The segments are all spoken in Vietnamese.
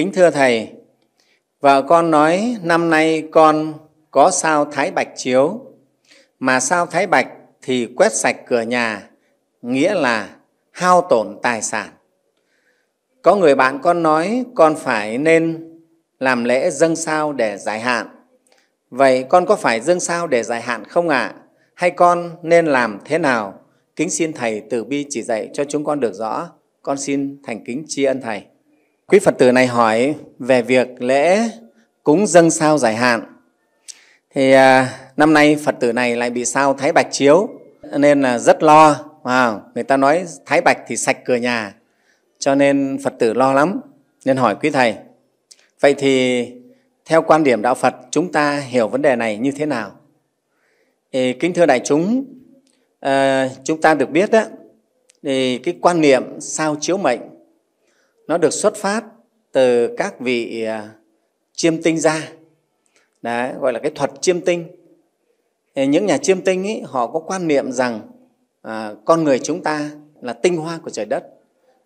Kính thưa Thầy, vợ con nói năm nay con có sao thái bạch chiếu, mà sao thái bạch thì quét sạch cửa nhà, nghĩa là hao tổn tài sản. Có người bạn con nói con phải nên làm lễ dâng sao để giải hạn. Vậy con có phải dâng sao để giải hạn không ạ? À? Hay con nên làm thế nào? Kính xin Thầy từ bi chỉ dạy cho chúng con được rõ. Con xin thành kính tri ân Thầy. Quý Phật tử này hỏi về việc lễ cúng dâng sao giải hạn. Thì à, năm nay Phật tử này lại bị sao thái bạch chiếu nên là rất lo. Wow, người ta nói thái bạch thì sạch cửa nhà. Cho nên Phật tử lo lắm nên hỏi quý thầy. Vậy thì theo quan điểm đạo Phật chúng ta hiểu vấn đề này như thế nào? Thì kính thưa đại chúng, à, chúng ta được biết đó, thì cái quan niệm sao chiếu mệnh nó được xuất phát từ các vị à, chiêm tinh ra Đấy, gọi là cái thuật chiêm tinh những nhà chiêm tinh ấy họ có quan niệm rằng à, con người chúng ta là tinh hoa của trời đất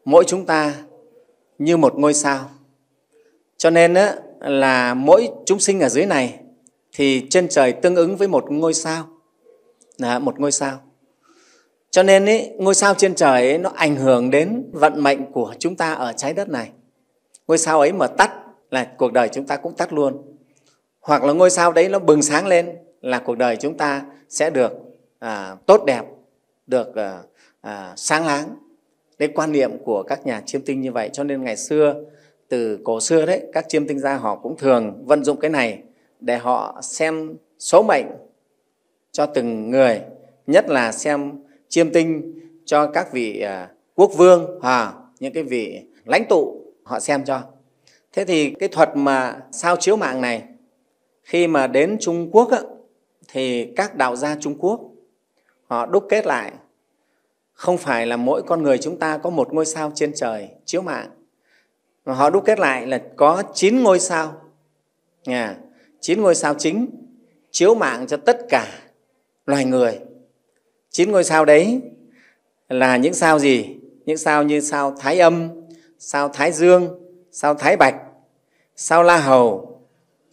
mỗi chúng ta như một ngôi sao cho nên á, là mỗi chúng sinh ở dưới này thì trên trời tương ứng với một ngôi sao là một ngôi sao cho nên ý, ngôi sao trên trời ấy, nó ảnh hưởng đến vận mệnh của chúng ta ở trái đất này. Ngôi sao ấy mà tắt là cuộc đời chúng ta cũng tắt luôn. Hoặc là ngôi sao đấy nó bừng sáng lên là cuộc đời chúng ta sẽ được à, tốt đẹp, được à, à, sáng láng. Đấy quan niệm của các nhà chiêm tinh như vậy. Cho nên ngày xưa, từ cổ xưa đấy, các chiêm tinh gia họ cũng thường vận dụng cái này để họ xem số mệnh cho từng người, nhất là xem chiêm tinh cho các vị à, quốc vương à, những cái vị lãnh tụ họ xem cho thế thì cái thuật mà sao chiếu mạng này khi mà đến trung quốc á, thì các đạo gia trung quốc họ đúc kết lại không phải là mỗi con người chúng ta có một ngôi sao trên trời chiếu mạng mà họ đúc kết lại là có chín ngôi sao nhà 9 ngôi sao chính chiếu mạng cho tất cả loài người chín ngôi sao đấy là những sao gì những sao như sao thái âm sao thái dương sao thái bạch sao la hầu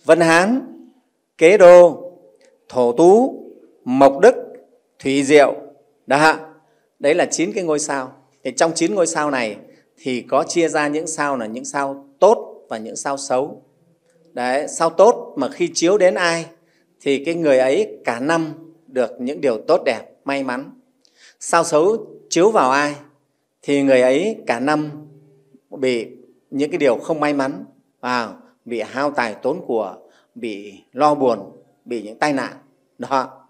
vân hán kế đô thổ tú mộc đức thủy diệu đó đấy là chín cái ngôi sao thì trong chín ngôi sao này thì có chia ra những sao là những sao tốt và những sao xấu đấy sao tốt mà khi chiếu đến ai thì cái người ấy cả năm được những điều tốt đẹp may mắn sao xấu chiếu vào ai thì người ấy cả năm bị những cái điều không may mắn và bị hao tài tốn của bị lo buồn bị những tai nạn đó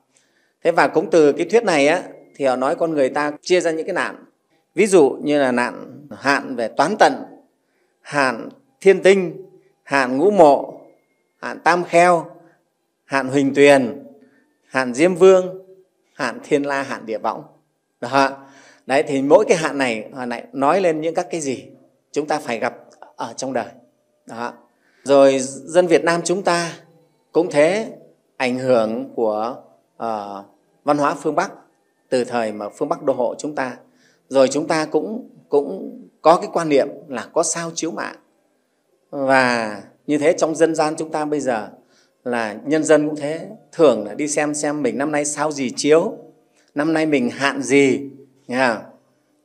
thế và cũng từ cái thuyết này á thì họ nói con người ta chia ra những cái nạn ví dụ như là nạn hạn về toán tận hạn thiên tinh hạn ngũ mộ hạn tam kheo hạn huỳnh tuyền hạn diêm vương hạn thiên la hạn địa võng đó đấy thì mỗi cái hạn này à, lại nói lên những các cái gì chúng ta phải gặp ở trong đời đó rồi dân việt nam chúng ta cũng thế ảnh hưởng của uh, văn hóa phương bắc từ thời mà phương bắc đô hộ chúng ta rồi chúng ta cũng cũng có cái quan niệm là có sao chiếu mạng và như thế trong dân gian chúng ta bây giờ là nhân dân cũng thế thường là đi xem xem mình năm nay sao gì chiếu năm nay mình hạn gì nghe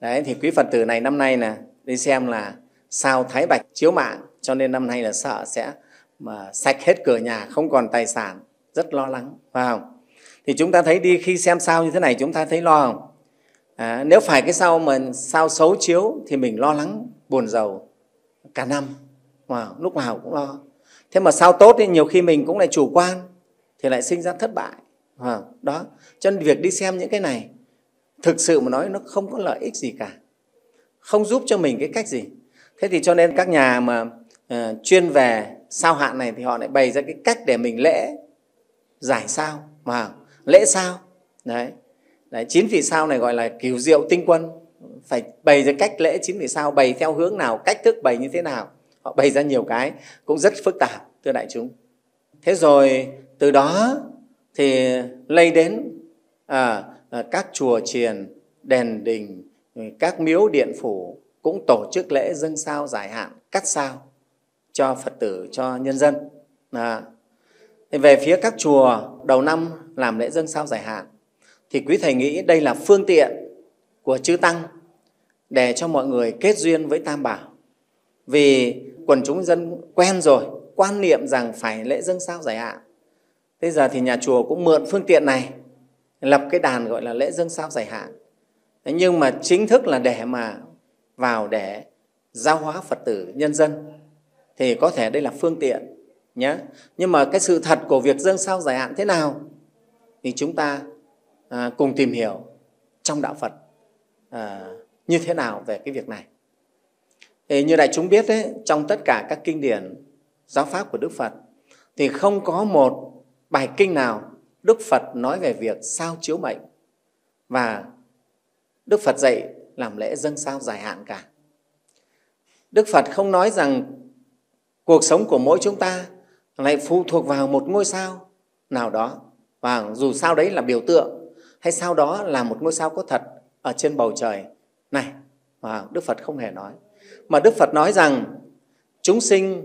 đấy thì quý phật tử này năm nay là đi xem là sao thái bạch chiếu mạng cho nên năm nay là sợ sẽ mà sạch hết cửa nhà không còn tài sản rất lo lắng phải không thì chúng ta thấy đi khi xem sao như thế này chúng ta thấy lo không à, nếu phải cái sao mà sao xấu chiếu thì mình lo lắng buồn giàu cả năm mà lúc nào cũng lo thế mà sao tốt thì nhiều khi mình cũng lại chủ quan thì lại sinh ra thất bại à, đó cho nên việc đi xem những cái này thực sự mà nói nó không có lợi ích gì cả không giúp cho mình cái cách gì thế thì cho nên các nhà mà uh, chuyên về sao hạn này thì họ lại bày ra cái cách để mình lễ giải sao mà lễ sao đấy đấy chín vị sao này gọi là cửu diệu tinh quân phải bày ra cách lễ chín vị sao bày theo hướng nào cách thức bày như thế nào họ bày ra nhiều cái cũng rất phức tạp thưa đại chúng thế rồi từ đó thì lây đến à, à các chùa triền đền đình các miếu điện phủ cũng tổ chức lễ dâng sao giải hạn cắt sao cho phật tử cho nhân dân à, về phía các chùa đầu năm làm lễ dâng sao giải hạn thì quý thầy nghĩ đây là phương tiện của chư tăng để cho mọi người kết duyên với tam bảo vì quần chúng dân quen rồi quan niệm rằng phải lễ dâng sao giải hạn thế giờ thì nhà chùa cũng mượn phương tiện này lập cái đàn gọi là lễ dâng sao giải hạn thế nhưng mà chính thức là để mà vào để giáo hóa phật tử nhân dân thì có thể đây là phương tiện nhé nhưng mà cái sự thật của việc dâng sao giải hạn thế nào thì chúng ta à, cùng tìm hiểu trong đạo phật à, như thế nào về cái việc này thì như đại chúng biết đấy, trong tất cả các kinh điển giáo pháp của Đức Phật thì không có một bài kinh nào Đức Phật nói về việc sao chiếu mệnh và Đức Phật dạy làm lễ dâng sao dài hạn cả. Đức Phật không nói rằng cuộc sống của mỗi chúng ta lại phụ thuộc vào một ngôi sao nào đó và dù sao đấy là biểu tượng hay sao đó là một ngôi sao có thật ở trên bầu trời này và Đức Phật không hề nói mà Đức Phật nói rằng chúng sinh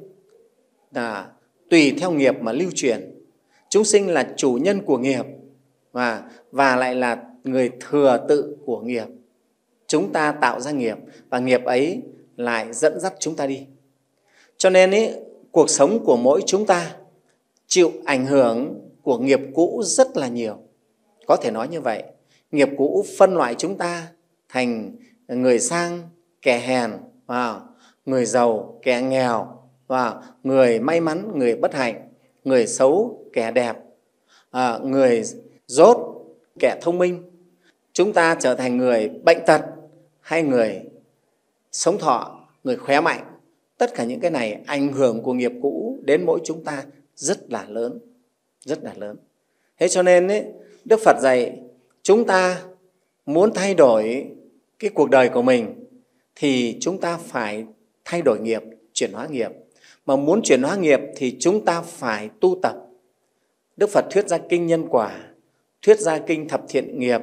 là tùy theo nghiệp mà lưu truyền. Chúng sinh là chủ nhân của nghiệp và và lại là người thừa tự của nghiệp. Chúng ta tạo ra nghiệp và nghiệp ấy lại dẫn dắt chúng ta đi. Cho nên ý, cuộc sống của mỗi chúng ta chịu ảnh hưởng của nghiệp cũ rất là nhiều. Có thể nói như vậy, nghiệp cũ phân loại chúng ta thành người sang, kẻ hèn, và người giàu kẻ nghèo và người may mắn người bất hạnh người xấu kẻ đẹp à, người dốt kẻ thông minh chúng ta trở thành người bệnh tật hay người sống thọ người khỏe mạnh tất cả những cái này ảnh hưởng của nghiệp cũ đến mỗi chúng ta rất là lớn rất là lớn thế cho nên ấy, đức phật dạy chúng ta muốn thay đổi cái cuộc đời của mình thì chúng ta phải thay đổi nghiệp, chuyển hóa nghiệp. Mà muốn chuyển hóa nghiệp thì chúng ta phải tu tập. Đức Phật thuyết ra kinh nhân quả, thuyết ra kinh thập thiện nghiệp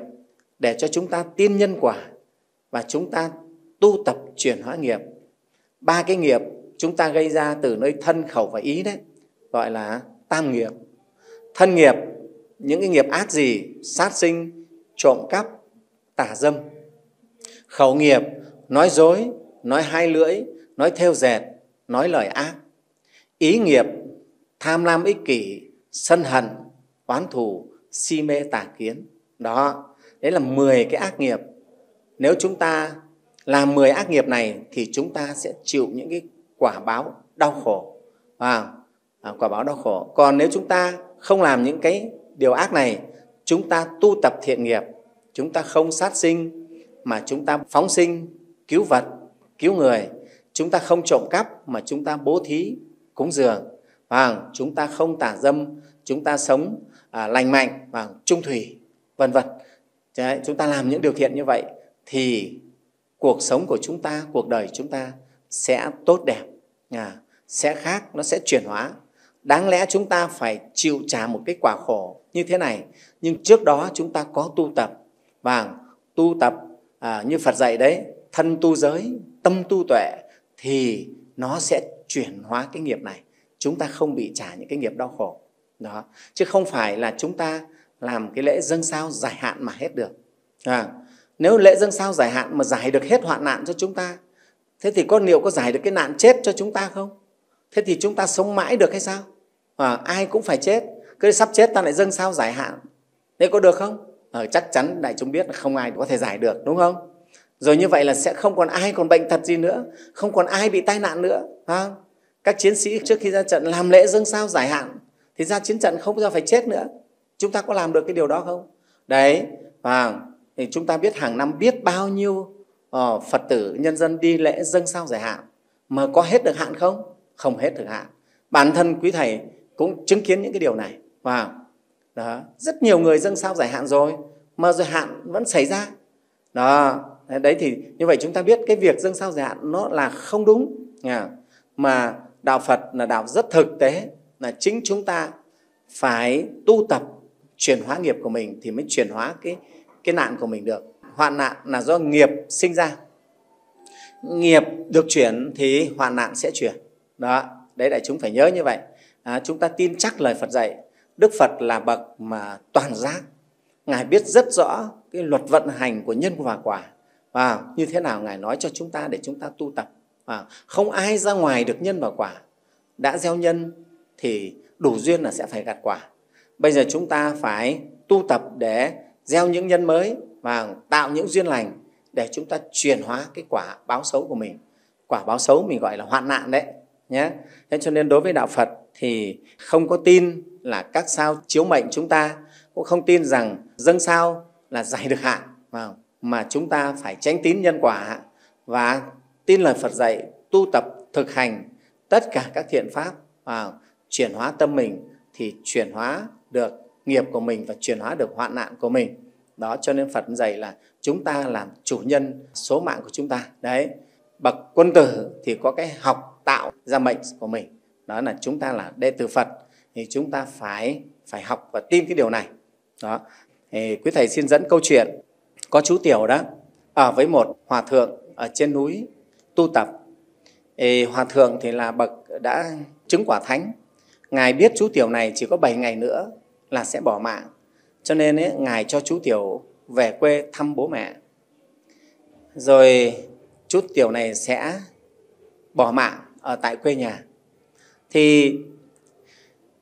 để cho chúng ta tin nhân quả và chúng ta tu tập chuyển hóa nghiệp. Ba cái nghiệp chúng ta gây ra từ nơi thân, khẩu và ý đấy, gọi là tam nghiệp. Thân nghiệp, những cái nghiệp ác gì, sát sinh, trộm cắp, tà dâm. Khẩu nghiệp, nói dối, nói hai lưỡi, nói theo dệt, nói lời ác, ý nghiệp, tham lam ích kỷ, sân hận, oán thù, si mê tà kiến. Đó, đấy là 10 cái ác nghiệp. Nếu chúng ta làm 10 ác nghiệp này thì chúng ta sẽ chịu những cái quả báo đau khổ. À, quả báo đau khổ. Còn nếu chúng ta không làm những cái điều ác này, chúng ta tu tập thiện nghiệp, chúng ta không sát sinh mà chúng ta phóng sinh cứu vật, cứu người. Chúng ta không trộm cắp mà chúng ta bố thí, cúng dường. Và chúng ta không tả dâm, chúng ta sống à, lành mạnh và trung thủy, vân vân. chúng ta làm những điều thiện như vậy thì cuộc sống của chúng ta, cuộc đời chúng ta sẽ tốt đẹp, à, sẽ khác, nó sẽ chuyển hóa. Đáng lẽ chúng ta phải chịu trả một cái quả khổ như thế này, nhưng trước đó chúng ta có tu tập và tu tập à, như Phật dạy đấy thân tu giới tâm tu tuệ thì nó sẽ chuyển hóa cái nghiệp này chúng ta không bị trả những cái nghiệp đau khổ đó chứ không phải là chúng ta làm cái lễ dâng sao giải hạn mà hết được à, nếu lễ dâng sao giải hạn mà giải được hết hoạn nạn cho chúng ta thế thì có liệu có giải được cái nạn chết cho chúng ta không thế thì chúng ta sống mãi được hay sao à, ai cũng phải chết cứ sắp chết ta lại dâng sao giải hạn thế có được không à, chắc chắn đại chúng biết là không ai có thể giải được đúng không rồi như vậy là sẽ không còn ai còn bệnh tật gì nữa không còn ai bị tai nạn nữa không? các chiến sĩ trước khi ra trận làm lễ dâng sao giải hạn thì ra chiến trận không ra phải chết nữa chúng ta có làm được cái điều đó không đấy và thì chúng ta biết hàng năm biết bao nhiêu ờ, phật tử nhân dân đi lễ dâng sao giải hạn mà có hết được hạn không không hết được hạn bản thân quý thầy cũng chứng kiến những cái điều này và đó rất nhiều người dâng sao giải hạn rồi mà rồi hạn vẫn xảy ra đó đấy thì như vậy chúng ta biết cái việc dâng sao giải nó là không đúng mà đạo phật là đạo rất thực tế là chính chúng ta phải tu tập chuyển hóa nghiệp của mình thì mới chuyển hóa cái cái nạn của mình được hoạn nạn là do nghiệp sinh ra nghiệp được chuyển thì hoạn nạn sẽ chuyển đó đấy đại chúng phải nhớ như vậy à, chúng ta tin chắc lời phật dạy đức phật là bậc mà toàn giác ngài biết rất rõ cái luật vận hành của nhân và quả và như thế nào ngài nói cho chúng ta để chúng ta tu tập và không ai ra ngoài được nhân và quả đã gieo nhân thì đủ duyên là sẽ phải gặt quả bây giờ chúng ta phải tu tập để gieo những nhân mới và tạo những duyên lành để chúng ta chuyển hóa cái quả báo xấu của mình quả báo xấu mình gọi là hoạn nạn đấy nhé thế cho nên đối với đạo phật thì không có tin là các sao chiếu mệnh chúng ta cũng không tin rằng dâng sao là giải được hạn phải mà chúng ta phải tránh tín nhân quả và tin lời Phật dạy, tu tập, thực hành tất cả các thiện pháp và chuyển hóa tâm mình thì chuyển hóa được nghiệp của mình và chuyển hóa được hoạn nạn của mình. Đó cho nên Phật dạy là chúng ta làm chủ nhân số mạng của chúng ta. Đấy, bậc quân tử thì có cái học tạo ra mệnh của mình. Đó là chúng ta là đệ tử Phật thì chúng ta phải phải học và tin cái điều này. Đó. Thì quý thầy xin dẫn câu chuyện có chú tiểu đó ở với một hòa thượng ở trên núi tu tập Ê, hòa thượng thì là bậc đã chứng quả thánh ngài biết chú tiểu này chỉ có 7 ngày nữa là sẽ bỏ mạng cho nên ấy, ngài cho chú tiểu về quê thăm bố mẹ rồi chú tiểu này sẽ bỏ mạng ở tại quê nhà thì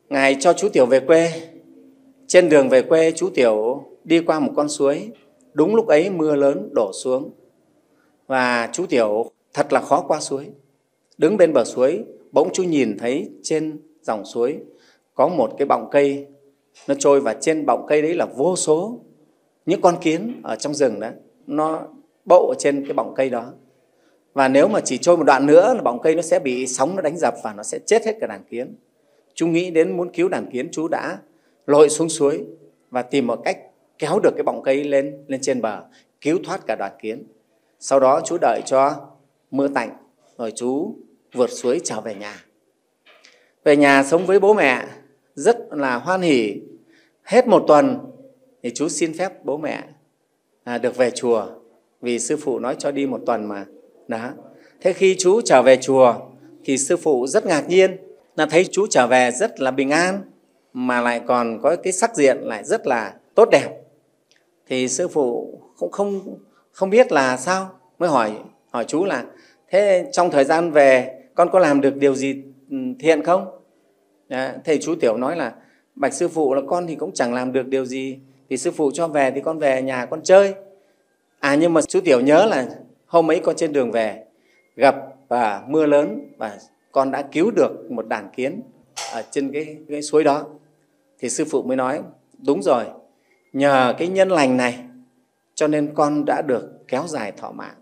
ngài cho chú tiểu về quê trên đường về quê chú tiểu đi qua một con suối Đúng lúc ấy mưa lớn đổ xuống và chú Tiểu thật là khó qua suối. Đứng bên bờ suối, bỗng chú nhìn thấy trên dòng suối có một cái bọng cây nó trôi và trên bọng cây đấy là vô số những con kiến ở trong rừng đó nó bậu trên cái bọng cây đó và nếu mà chỉ trôi một đoạn nữa là bọng cây nó sẽ bị sóng nó đánh dập và nó sẽ chết hết cả đàn kiến chú nghĩ đến muốn cứu đàn kiến chú đã lội xuống suối và tìm một cách kéo được cái bọng cây lên lên trên bờ cứu thoát cả đoàn kiến sau đó chú đợi cho mưa tạnh rồi chú vượt suối trở về nhà về nhà sống với bố mẹ rất là hoan hỉ hết một tuần thì chú xin phép bố mẹ à, được về chùa vì sư phụ nói cho đi một tuần mà đó thế khi chú trở về chùa thì sư phụ rất ngạc nhiên là thấy chú trở về rất là bình an mà lại còn có cái sắc diện lại rất là tốt đẹp thì sư phụ cũng không không biết là sao mới hỏi hỏi chú là thế trong thời gian về con có làm được điều gì ừ, thiện không dạ, thầy chú tiểu nói là bạch sư phụ là con thì cũng chẳng làm được điều gì thì sư phụ cho về thì con về nhà con chơi à nhưng mà chú tiểu nhớ là hôm ấy con trên đường về gặp và mưa lớn và con đã cứu được một đàn kiến ở trên cái, cái suối đó thì sư phụ mới nói đúng rồi nhờ cái nhân lành này cho nên con đã được kéo dài thọ mạng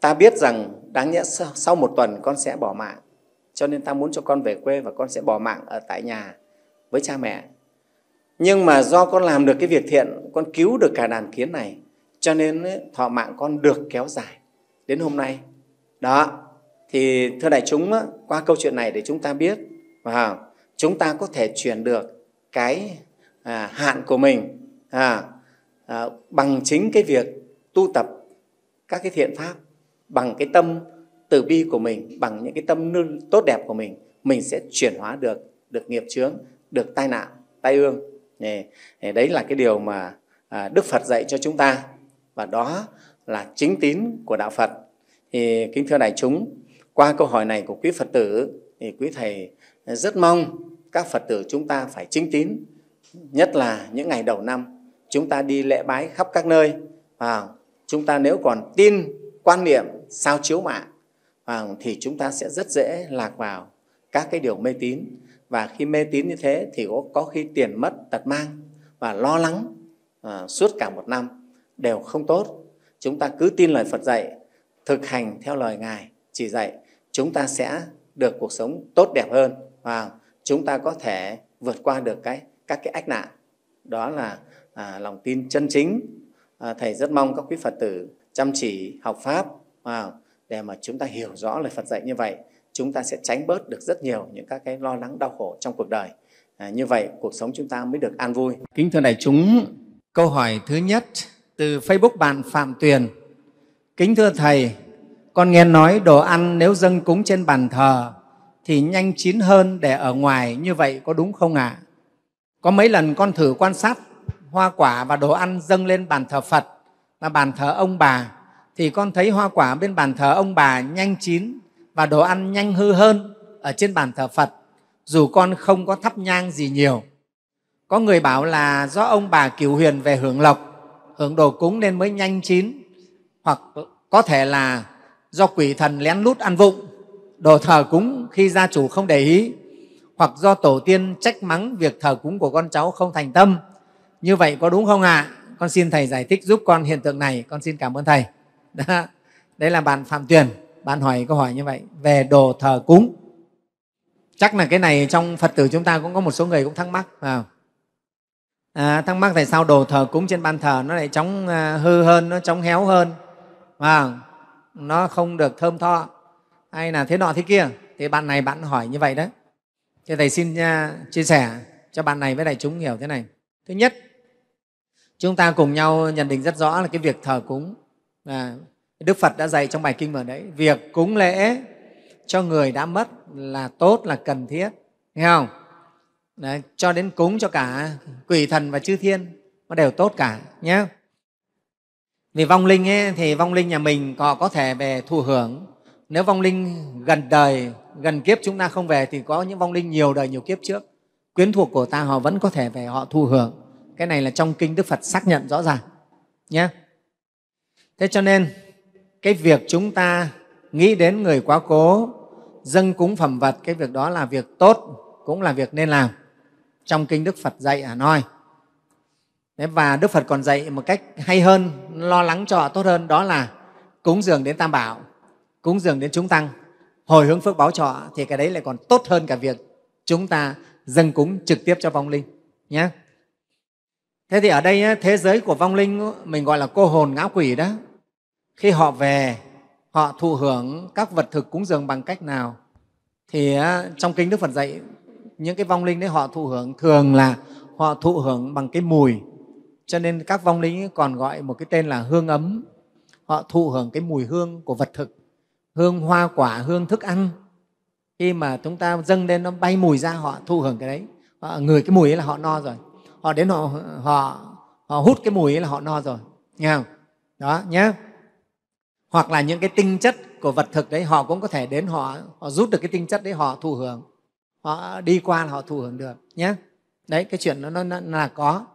ta biết rằng đáng nhẽ sau một tuần con sẽ bỏ mạng cho nên ta muốn cho con về quê và con sẽ bỏ mạng ở tại nhà với cha mẹ nhưng mà do con làm được cái việc thiện con cứu được cả đàn kiến này cho nên thọ mạng con được kéo dài đến hôm nay đó thì thưa đại chúng qua câu chuyện này để chúng ta biết và chúng ta có thể chuyển được cái à, hạn của mình à, à, bằng chính cái việc tu tập các cái thiện pháp bằng cái tâm từ bi của mình bằng những cái tâm tốt đẹp của mình mình sẽ chuyển hóa được được nghiệp chướng được tai nạn tai ương đấy là cái điều mà à, đức phật dạy cho chúng ta và đó là chính tín của đạo phật thì kính thưa đại chúng qua câu hỏi này của quý phật tử thì quý thầy rất mong các phật tử chúng ta phải chính tín nhất là những ngày đầu năm chúng ta đi lễ bái khắp các nơi và chúng ta nếu còn tin quan niệm sao chiếu mạng à, thì chúng ta sẽ rất dễ lạc vào các cái điều mê tín và khi mê tín như thế thì có, có khi tiền mất tật mang và lo lắng à, suốt cả một năm đều không tốt chúng ta cứ tin lời phật dạy thực hành theo lời ngài chỉ dạy chúng ta sẽ được cuộc sống tốt đẹp hơn và chúng ta có thể vượt qua được cái các cái ách nạn đó là à, lòng tin chân chính à, thầy rất mong các quý phật tử chăm chỉ học pháp à, để mà chúng ta hiểu rõ lời phật dạy như vậy chúng ta sẽ tránh bớt được rất nhiều những các cái lo lắng đau khổ trong cuộc đời à, như vậy cuộc sống chúng ta mới được an vui kính thưa đại chúng câu hỏi thứ nhất từ facebook bạn phạm tuyền kính thưa thầy con nghe nói đồ ăn nếu dâng cúng trên bàn thờ thì nhanh chín hơn để ở ngoài như vậy có đúng không ạ à? có mấy lần con thử quan sát hoa quả và đồ ăn dâng lên bàn thờ Phật và bàn thờ ông bà thì con thấy hoa quả bên bàn thờ ông bà nhanh chín và đồ ăn nhanh hư hơn ở trên bàn thờ Phật dù con không có thắp nhang gì nhiều. Có người bảo là do ông bà cửu huyền về hưởng lộc, hưởng đồ cúng nên mới nhanh chín hoặc có thể là do quỷ thần lén lút ăn vụng đồ thờ cúng khi gia chủ không để ý hoặc do tổ tiên trách mắng việc thờ cúng của con cháu không thành tâm như vậy có đúng không ạ à? con xin thầy giải thích giúp con hiện tượng này con xin cảm ơn thầy Đó. đấy là bạn phạm tuyền bạn hỏi câu hỏi như vậy về đồ thờ cúng chắc là cái này trong phật tử chúng ta cũng có một số người cũng thắc mắc À, thắc mắc tại sao đồ thờ cúng trên ban thờ nó lại chóng à, hư hơn nó chóng héo hơn à nó không được thơm tho hay là thế nọ thế kia thì bạn này bạn hỏi như vậy đấy thì thầy xin à, chia sẻ cho bạn này với đại chúng hiểu thế này thứ nhất chúng ta cùng nhau nhận định rất rõ là cái việc thờ cúng à, đức phật đã dạy trong bài kinh vào đấy việc cúng lễ cho người đã mất là tốt là cần thiết nghe không đấy, cho đến cúng cho cả quỷ thần và chư thiên nó đều tốt cả nhé vì vong linh ấy, thì vong linh nhà mình họ có thể về thụ hưởng nếu vong linh gần đời gần kiếp chúng ta không về thì có những vong linh nhiều đời nhiều kiếp trước quyến thuộc của ta họ vẫn có thể về họ thụ hưởng cái này là trong kinh đức phật xác nhận rõ ràng nhé thế cho nên cái việc chúng ta nghĩ đến người quá cố dâng cúng phẩm vật cái việc đó là việc tốt cũng là việc nên làm trong kinh đức phật dạy ở à, noi và đức phật còn dạy một cách hay hơn lo lắng cho họ tốt hơn đó là cúng dường đến tam bảo cúng dường đến chúng tăng hồi hướng phước báo cho họ thì cái đấy lại còn tốt hơn cả việc chúng ta dâng cúng trực tiếp cho vong linh nhé thế thì ở đây thế giới của vong linh mình gọi là cô hồn ngã quỷ đó khi họ về họ thụ hưởng các vật thực cúng dường bằng cách nào thì trong kinh đức phật dạy những cái vong linh đấy họ thụ hưởng thường là họ thụ hưởng bằng cái mùi cho nên các vong linh còn gọi một cái tên là hương ấm họ thụ hưởng cái mùi hương của vật thực hương hoa quả hương thức ăn khi mà chúng ta dâng lên nó bay mùi ra họ thụ hưởng cái đấy họ ngửi cái mùi ấy là họ no rồi họ đến họ họ họ hút cái mùi ấy là họ no rồi nghe không đó nhé hoặc là những cái tinh chất của vật thực đấy họ cũng có thể đến họ họ rút được cái tinh chất đấy họ thụ hưởng họ đi qua là họ thụ hưởng được nhé đấy cái chuyện nó, nó, nó là có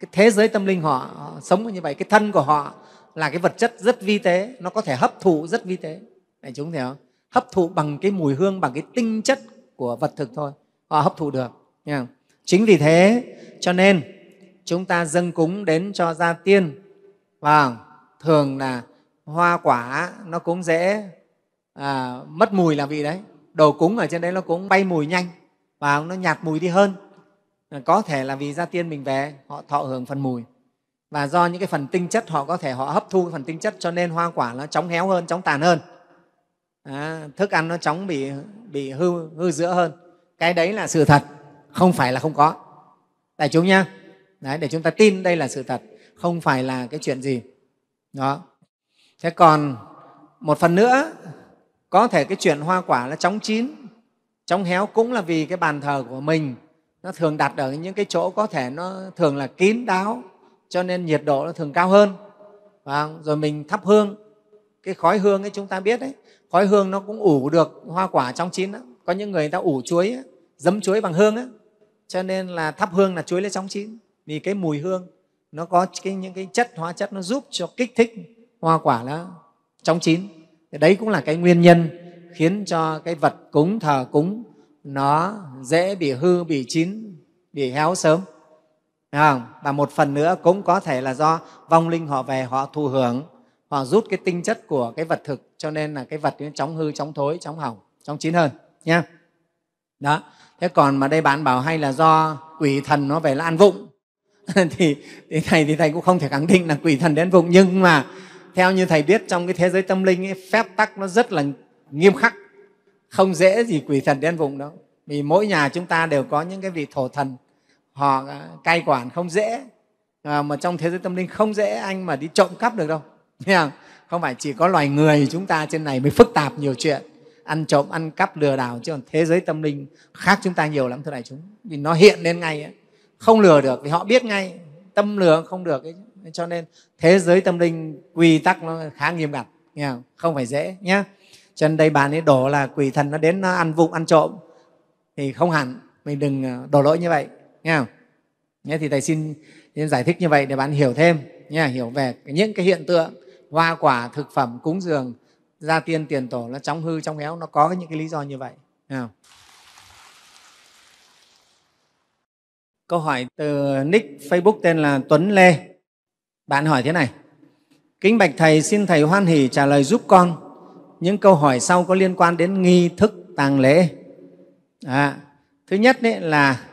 cái thế giới tâm linh họ, họ sống như vậy cái thân của họ là cái vật chất rất vi tế nó có thể hấp thụ rất vi tế đại chúng thấy không hấp thụ bằng cái mùi hương bằng cái tinh chất của vật thực thôi họ hấp thụ được nha chính vì thế cho nên chúng ta dâng cúng đến cho gia tiên và vâng, thường là hoa quả nó cũng dễ à, mất mùi là vì đấy đồ cúng ở trên đấy nó cũng bay mùi nhanh và nó nhạt mùi đi hơn có thể là vì gia tiên mình về họ thọ hưởng phần mùi và do những cái phần tinh chất họ có thể họ hấp thu phần tinh chất cho nên hoa quả nó chóng héo hơn chóng tàn hơn à, thức ăn nó chóng bị bị hư hư giữa hơn cái đấy là sự thật không phải là không có đại chúng nhá để chúng ta tin đây là sự thật không phải là cái chuyện gì đó thế còn một phần nữa có thể cái chuyện hoa quả nó chóng chín chóng héo cũng là vì cái bàn thờ của mình nó thường đặt ở những cái chỗ có thể nó thường là kín đáo cho nên nhiệt độ nó thường cao hơn và rồi mình thắp hương cái khói hương ấy chúng ta biết đấy khói hương nó cũng ủ được hoa quả trong chín đó. có những người, người ta ủ chuối ấy, giấm chuối bằng hương ấy cho nên là thắp hương là chuối lấy sóng chín vì cái mùi hương nó có cái, những cái chất hóa chất nó giúp cho kích thích hoa quả nó chóng chín thì đấy cũng là cái nguyên nhân khiến cho cái vật cúng thờ cúng nó dễ bị hư bị chín bị héo sớm không? và một phần nữa cũng có thể là do vong linh họ về họ thụ hưởng họ rút cái tinh chất của cái vật thực cho nên là cái vật nó chóng hư chóng thối chóng hỏng chóng chín hơn nhé yeah đó thế còn mà đây bạn bảo hay là do quỷ thần nó về là ăn vụng thì, thì thầy thì thầy cũng không thể khẳng định là quỷ thần đến vụng nhưng mà theo như thầy biết trong cái thế giới tâm linh ấy, phép tắc nó rất là nghiêm khắc không dễ gì quỷ thần đến vụng đâu vì mỗi nhà chúng ta đều có những cái vị thổ thần họ à, cai quản không dễ à, mà trong thế giới tâm linh không dễ anh mà đi trộm cắp được đâu không phải chỉ có loài người chúng ta trên này mới phức tạp nhiều chuyện ăn trộm ăn cắp lừa đảo chứ còn thế giới tâm linh khác chúng ta nhiều lắm thưa đại chúng vì nó hiện lên ngay ấy. không lừa được vì họ biết ngay tâm lừa không được ấy. cho nên thế giới tâm linh quy tắc nó khá nghiêm ngặt nghe không? không phải dễ nhé cho nên đây bà ấy đổ là quỷ thần nó đến nó ăn vụng ăn trộm thì không hẳn mình đừng ờ, đổ lỗi như vậy nghe không thì thầy xin, xin giải thích như vậy để bạn hiểu thêm nhé hiểu về những cái hiện tượng hoa quả thực phẩm cúng dường gia tiên tiền tổ là trong hư trong éo nó có những cái lý do như vậy không? câu hỏi từ nick facebook tên là tuấn lê bạn hỏi thế này kính bạch thầy xin thầy hoan hỉ trả lời giúp con những câu hỏi sau có liên quan đến nghi thức tàng lễ à, thứ nhất đấy là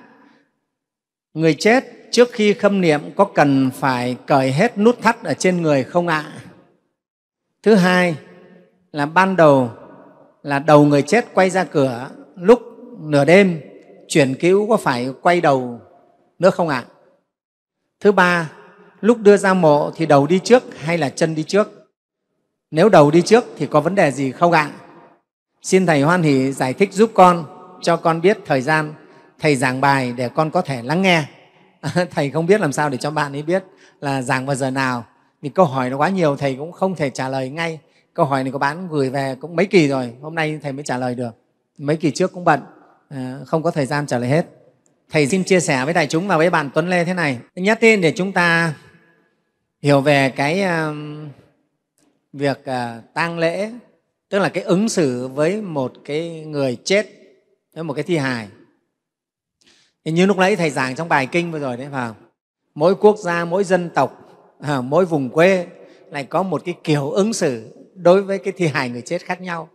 người chết trước khi khâm niệm có cần phải cởi hết nút thắt ở trên người không ạ à? thứ hai là ban đầu là đầu người chết quay ra cửa lúc nửa đêm chuyển cứu có phải quay đầu nữa không ạ? À? Thứ ba, lúc đưa ra mộ thì đầu đi trước hay là chân đi trước? Nếu đầu đi trước thì có vấn đề gì không ạ? À? Xin Thầy hoan hỷ giải thích giúp con, cho con biết thời gian Thầy giảng bài để con có thể lắng nghe. thầy không biết làm sao để cho bạn ấy biết là giảng vào giờ nào. Vì câu hỏi nó quá nhiều, Thầy cũng không thể trả lời ngay câu hỏi này có bạn gửi về cũng mấy kỳ rồi hôm nay thầy mới trả lời được mấy kỳ trước cũng bận à, không có thời gian trả lời hết thầy xin chia sẻ với đại chúng và với bạn tuấn lê thế này nhắc tên để chúng ta hiểu về cái um, việc à, tang lễ tức là cái ứng xử với một cái người chết với một cái thi hài như lúc nãy thầy giảng trong bài kinh vừa rồi đấy vào mỗi quốc gia mỗi dân tộc à, mỗi vùng quê lại có một cái kiểu ứng xử đối với cái thi hài người chết khác nhau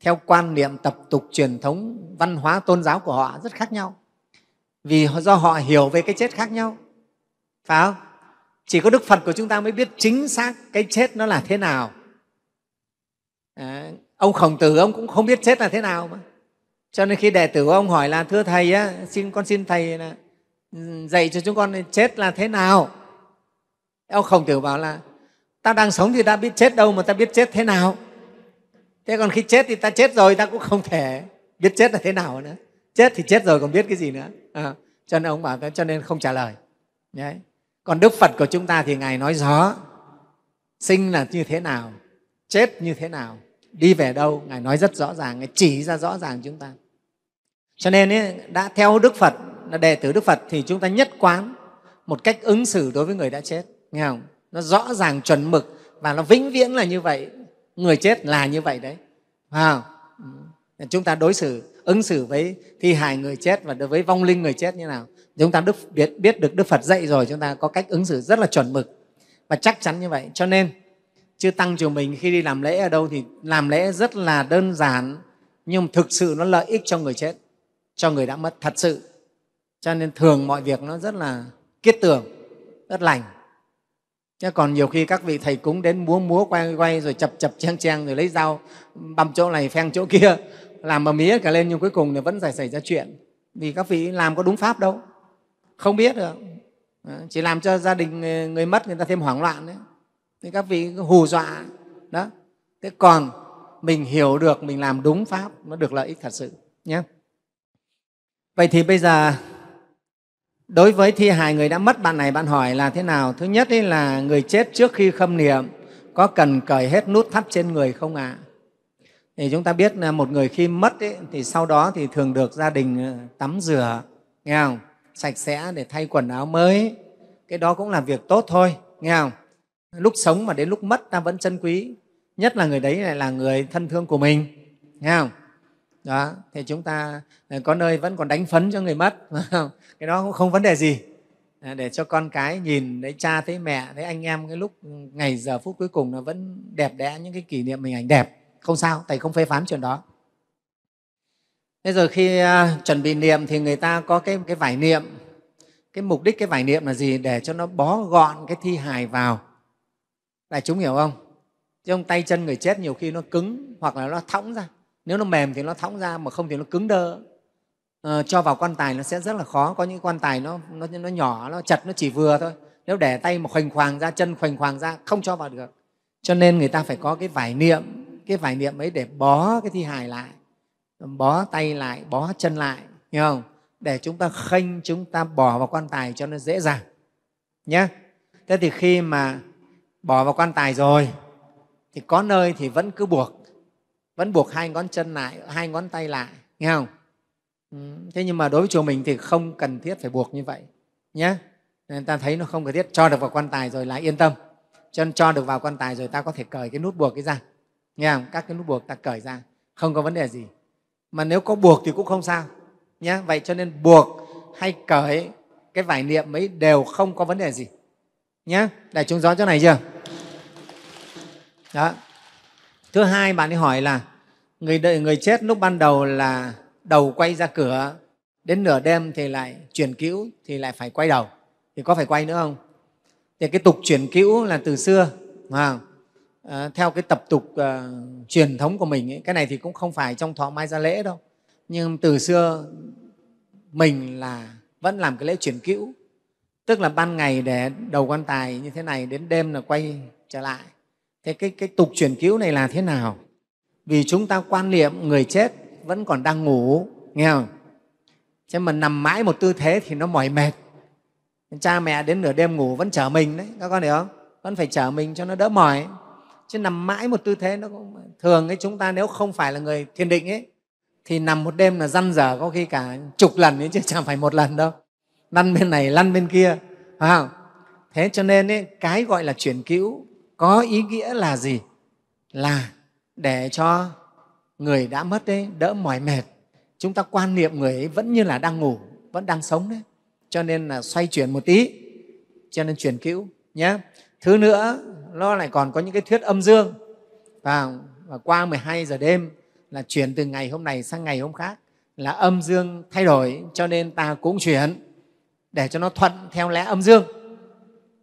theo quan niệm tập tục truyền thống văn hóa tôn giáo của họ rất khác nhau vì do họ hiểu về cái chết khác nhau phải không chỉ có đức phật của chúng ta mới biết chính xác cái chết nó là thế nào à, ông khổng tử ông cũng không biết chết là thế nào mà cho nên khi đệ tử của ông hỏi là thưa thầy á, xin con xin thầy là ừ, dạy cho chúng con chết là thế nào ông khổng tử bảo là ta đang sống thì ta biết chết đâu mà ta biết chết thế nào thế còn khi chết thì ta chết rồi ta cũng không thể biết chết là thế nào nữa chết thì chết rồi còn biết cái gì nữa à, cho nên ông bảo cho nên không trả lời Đấy. còn đức phật của chúng ta thì ngài nói rõ sinh là như thế nào chết như thế nào đi về đâu ngài nói rất rõ ràng ngài chỉ ra rõ ràng chúng ta cho nên ấy, đã theo đức phật là đệ tử đức phật thì chúng ta nhất quán một cách ứng xử đối với người đã chết nghe không nó rõ ràng chuẩn mực và nó vĩnh viễn là như vậy người chết là như vậy đấy à, chúng ta đối xử ứng xử với thi hài người chết và đối với vong linh người chết như nào chúng ta đức biết, biết được đức phật dạy rồi chúng ta có cách ứng xử rất là chuẩn mực và chắc chắn như vậy cho nên chư tăng chùa mình khi đi làm lễ ở đâu thì làm lễ rất là đơn giản nhưng thực sự nó lợi ích cho người chết cho người đã mất thật sự cho nên thường mọi việc nó rất là kiết tưởng rất lành chứ còn nhiều khi các vị thầy cúng đến múa múa quay quay rồi chập chập chang chang rồi lấy dao băm chỗ này phen chỗ kia làm mà mía cả lên nhưng cuối cùng thì vẫn xảy xảy ra chuyện vì các vị làm có đúng pháp đâu không biết được chỉ làm cho gia đình người mất người ta thêm hoảng loạn đấy thì các vị hù dọa đó thế còn mình hiểu được mình làm đúng pháp nó được lợi ích thật sự nhé vậy thì bây giờ đối với thi hài người đã mất bạn này bạn hỏi là thế nào thứ nhất ấy là người chết trước khi khâm niệm có cần cởi hết nút thắt trên người không ạ à? thì chúng ta biết là một người khi mất ấy, thì sau đó thì thường được gia đình ờ, tắm rửa nghe không sạch sẽ để thay quần áo mới cái đó cũng là việc tốt thôi nghe không lúc sống mà đến lúc mất ta vẫn chân quý nhất là người đấy lại là người thân thương của mình nghe không đó thì chúng ta ờ, có nơi vẫn còn đánh phấn cho người mất không cái đó cũng không vấn đề gì à, để cho con cái nhìn thấy cha thấy mẹ thấy anh em cái lúc ngày giờ phút cuối cùng nó vẫn đẹp đẽ những cái kỷ niệm hình ảnh đẹp không sao thầy không phê phán chuyện đó thế rồi khi à, chuẩn bị niệm thì người ta có cái cái vải niệm cái mục đích cái vải niệm là gì để cho nó bó gọn cái thi hài vào đại chúng hiểu không trong tay chân người chết nhiều khi nó cứng hoặc là nó thõng ra nếu nó mềm thì nó thõng ra mà không thì nó cứng đơ Ờ, cho vào quan tài nó sẽ rất là khó có những quan tài nó nó nó nhỏ nó chặt nó chỉ vừa thôi nếu để tay mà khoành khoàng ra chân khoành khoàng ra không cho vào được cho nên người ta phải có cái vải niệm cái vải niệm ấy để bó cái thi hài lại bó tay lại bó chân lại hiểu không để chúng ta khênh chúng ta bỏ vào quan tài cho nó dễ dàng nhé thế thì khi mà bỏ vào quan tài rồi thì có nơi thì vẫn cứ buộc vẫn buộc hai ngón chân lại hai ngón tay lại nghe không Ừ, thế nhưng mà đối với chùa mình thì không cần thiết phải buộc như vậy nhé người ta thấy nó không cần thiết cho được vào quan tài rồi là yên tâm cho nên cho được vào quan tài rồi ta có thể cởi cái nút buộc cái ra nghe không các cái nút buộc ta cởi ra không có vấn đề gì mà nếu có buộc thì cũng không sao nhé vậy cho nên buộc hay cởi cái vải niệm ấy đều không có vấn đề gì nhé đại chúng rõ chỗ này chưa đó thứ hai bạn ấy hỏi là người đợi người chết lúc ban đầu là đầu quay ra cửa đến nửa đêm thì lại chuyển cữu thì lại phải quay đầu thì có phải quay nữa không thì cái tục chuyển cữu là từ xưa mà à, ờ, theo cái tập tục à, truyền thống của mình ấy, cái này thì cũng không phải trong thọ mai ra lễ đâu nhưng từ xưa mình là vẫn làm cái lễ chuyển cữu tức là ban ngày để đầu quan tài như thế này đến đêm là quay trở lại thế cái, cái tục chuyển cứu này là thế nào vì chúng ta quan niệm người chết vẫn còn đang ngủ nghe không chứ mà nằm mãi một tư thế thì nó mỏi mệt cha mẹ đến nửa đêm ngủ vẫn chở mình đấy các con hiểu không vẫn phải chở mình cho nó đỡ mỏi chứ nằm mãi một tư thế nó cũng thường ấy chúng ta nếu không phải là người thiền định ấy thì nằm một đêm là răn dở có khi cả chục lần ấy chứ chẳng phải một lần đâu lăn bên này lăn bên kia phải không thế cho nên ấy, cái gọi là chuyển cữu có ý nghĩa là gì là để cho người đã mất đấy đỡ mỏi mệt chúng ta quan niệm người ấy vẫn như là đang ngủ vẫn đang sống đấy cho nên là xoay chuyển một tí cho nên chuyển cữu nhé thứ nữa nó lại còn có những cái thuyết âm dương và, và qua 12 giờ đêm là chuyển từ ngày hôm này sang ngày hôm khác là âm dương thay đổi cho nên ta cũng chuyển để cho nó thuận theo lẽ âm dương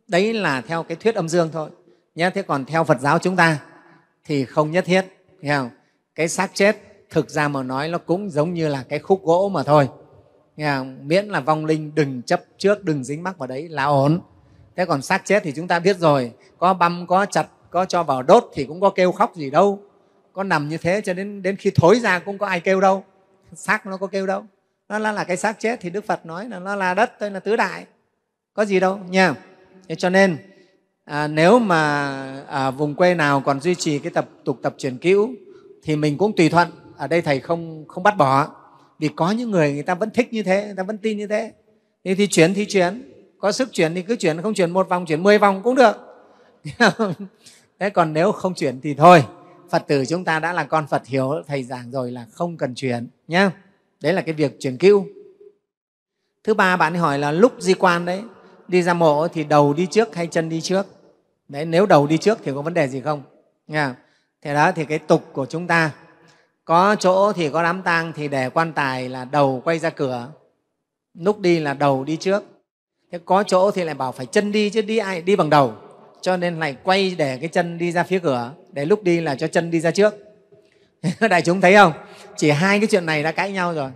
đấy là theo cái thuyết âm dương thôi nhé thế còn theo phật giáo chúng ta thì không nhất thiết nghe không cái xác chết thực ra mà nói nó cũng giống như là cái khúc gỗ mà thôi Nghe miễn là vong linh đừng chấp trước đừng dính mắc vào đấy là ổn thế còn xác chết thì chúng ta biết rồi có băm có chặt có cho vào đốt thì cũng có kêu khóc gì đâu có nằm như thế cho đến đến khi thối ra cũng có ai kêu đâu xác nó có kêu đâu nó là, là cái xác chết thì đức phật nói là nó là đất tôi là tứ đại có gì đâu nha cho nên à, nếu mà ở à, vùng quê nào còn duy trì cái tập tục tập truyền cữu thì mình cũng tùy thuận ở đây thầy không không bắt bỏ vì có những người người ta vẫn thích như thế người ta vẫn tin như thế thì, thì chuyển thì chuyển có sức chuyển thì cứ chuyển không chuyển một vòng chuyển mười vòng cũng được thế còn nếu không chuyển thì thôi phật tử chúng ta đã là con phật hiểu thầy giảng rồi là không cần chuyển nhá đấy là cái việc chuyển cứu thứ ba bạn hỏi là lúc di quan đấy đi ra mộ thì đầu đi trước hay chân đi trước đấy nếu đầu đi trước thì có vấn đề gì không nha thế đó thì cái tục của chúng ta có chỗ thì có đám tang thì để quan tài là đầu quay ra cửa lúc đi là đầu đi trước thế có chỗ thì lại bảo phải chân đi chứ đi ai đi bằng đầu cho nên lại quay để cái chân đi ra phía cửa để lúc đi là cho chân đi ra trước đại chúng thấy không chỉ hai cái chuyện này đã cãi nhau rồi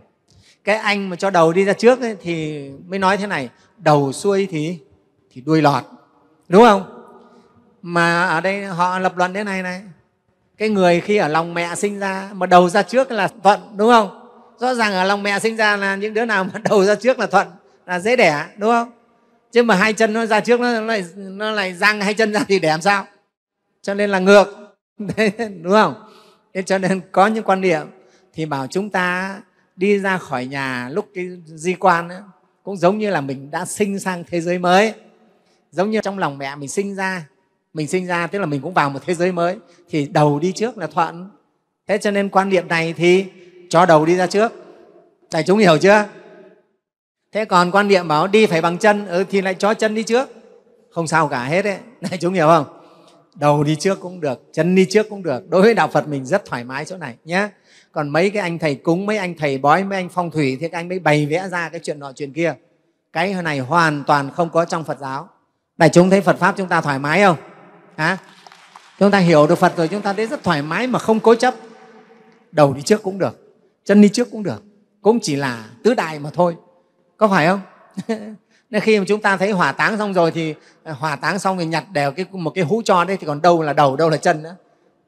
cái anh mà cho đầu đi ra trước ấy, thì mới nói thế này đầu xuôi thì thì đuôi lọt đúng không mà ở đây họ lập luận thế này này cái người khi ở lòng mẹ sinh ra mà đầu ra trước là thuận đúng không rõ ràng ở lòng mẹ sinh ra là những đứa nào mà đầu ra trước là thuận là dễ đẻ đúng không chứ mà hai chân nó ra trước nó lại nó lại răng hai chân ra thì đẻ làm sao cho nên là ngược đúng không thế cho nên có những quan niệm thì bảo chúng ta đi ra khỏi nhà lúc cái di quan cũng giống như là mình đã sinh sang thế giới mới giống như trong lòng mẹ mình sinh ra mình sinh ra tức là mình cũng vào một thế giới mới thì đầu đi trước là thuận thế cho nên quan niệm này thì cho đầu đi ra trước đại chúng hiểu chưa thế còn quan niệm bảo đi phải bằng chân ừ, thì lại cho chân đi trước không sao cả hết đấy đại chúng hiểu không đầu đi trước cũng được chân đi trước cũng được đối với đạo phật mình rất thoải mái chỗ này nhé còn mấy cái anh thầy cúng mấy anh thầy bói mấy anh phong thủy thì các anh mới bày vẽ ra cái chuyện nọ chuyện kia cái này hoàn toàn không có trong phật giáo đại chúng thấy phật pháp chúng ta thoải mái không hả chúng ta hiểu được phật rồi chúng ta đến rất thoải mái mà không cố chấp đầu đi trước cũng được chân đi trước cũng được cũng chỉ là tứ đại mà thôi có phải không nên khi mà chúng ta thấy hỏa táng xong rồi thì à, hỏa táng xong thì nhặt đều cái một cái hũ cho đấy thì còn đâu là đầu đâu là chân nữa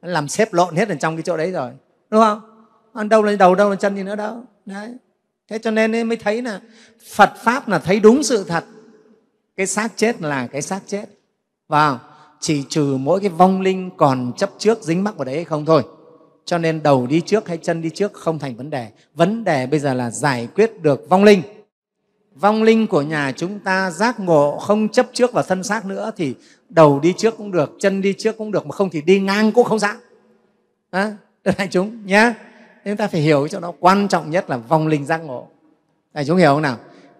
làm xếp lộn hết ở trong cái chỗ đấy rồi đúng không còn đâu là đầu đâu là chân gì nữa đâu đấy thế cho nên mới thấy là phật pháp là thấy đúng sự thật cái xác chết là cái xác chết vào chỉ trừ mỗi cái vong linh còn chấp trước dính mắc vào đấy hay không thôi cho nên đầu đi trước hay chân đi trước không thành vấn đề vấn đề bây giờ là giải quyết được vong linh vong linh của nhà chúng ta giác ngộ không chấp trước vào thân xác nữa thì đầu đi trước cũng được chân đi trước cũng được mà không thì đi ngang cũng không sao đó đại chúng nhé chúng ta phải hiểu cho nó quan trọng nhất là vong linh giác ngộ đại chúng hiểu không nào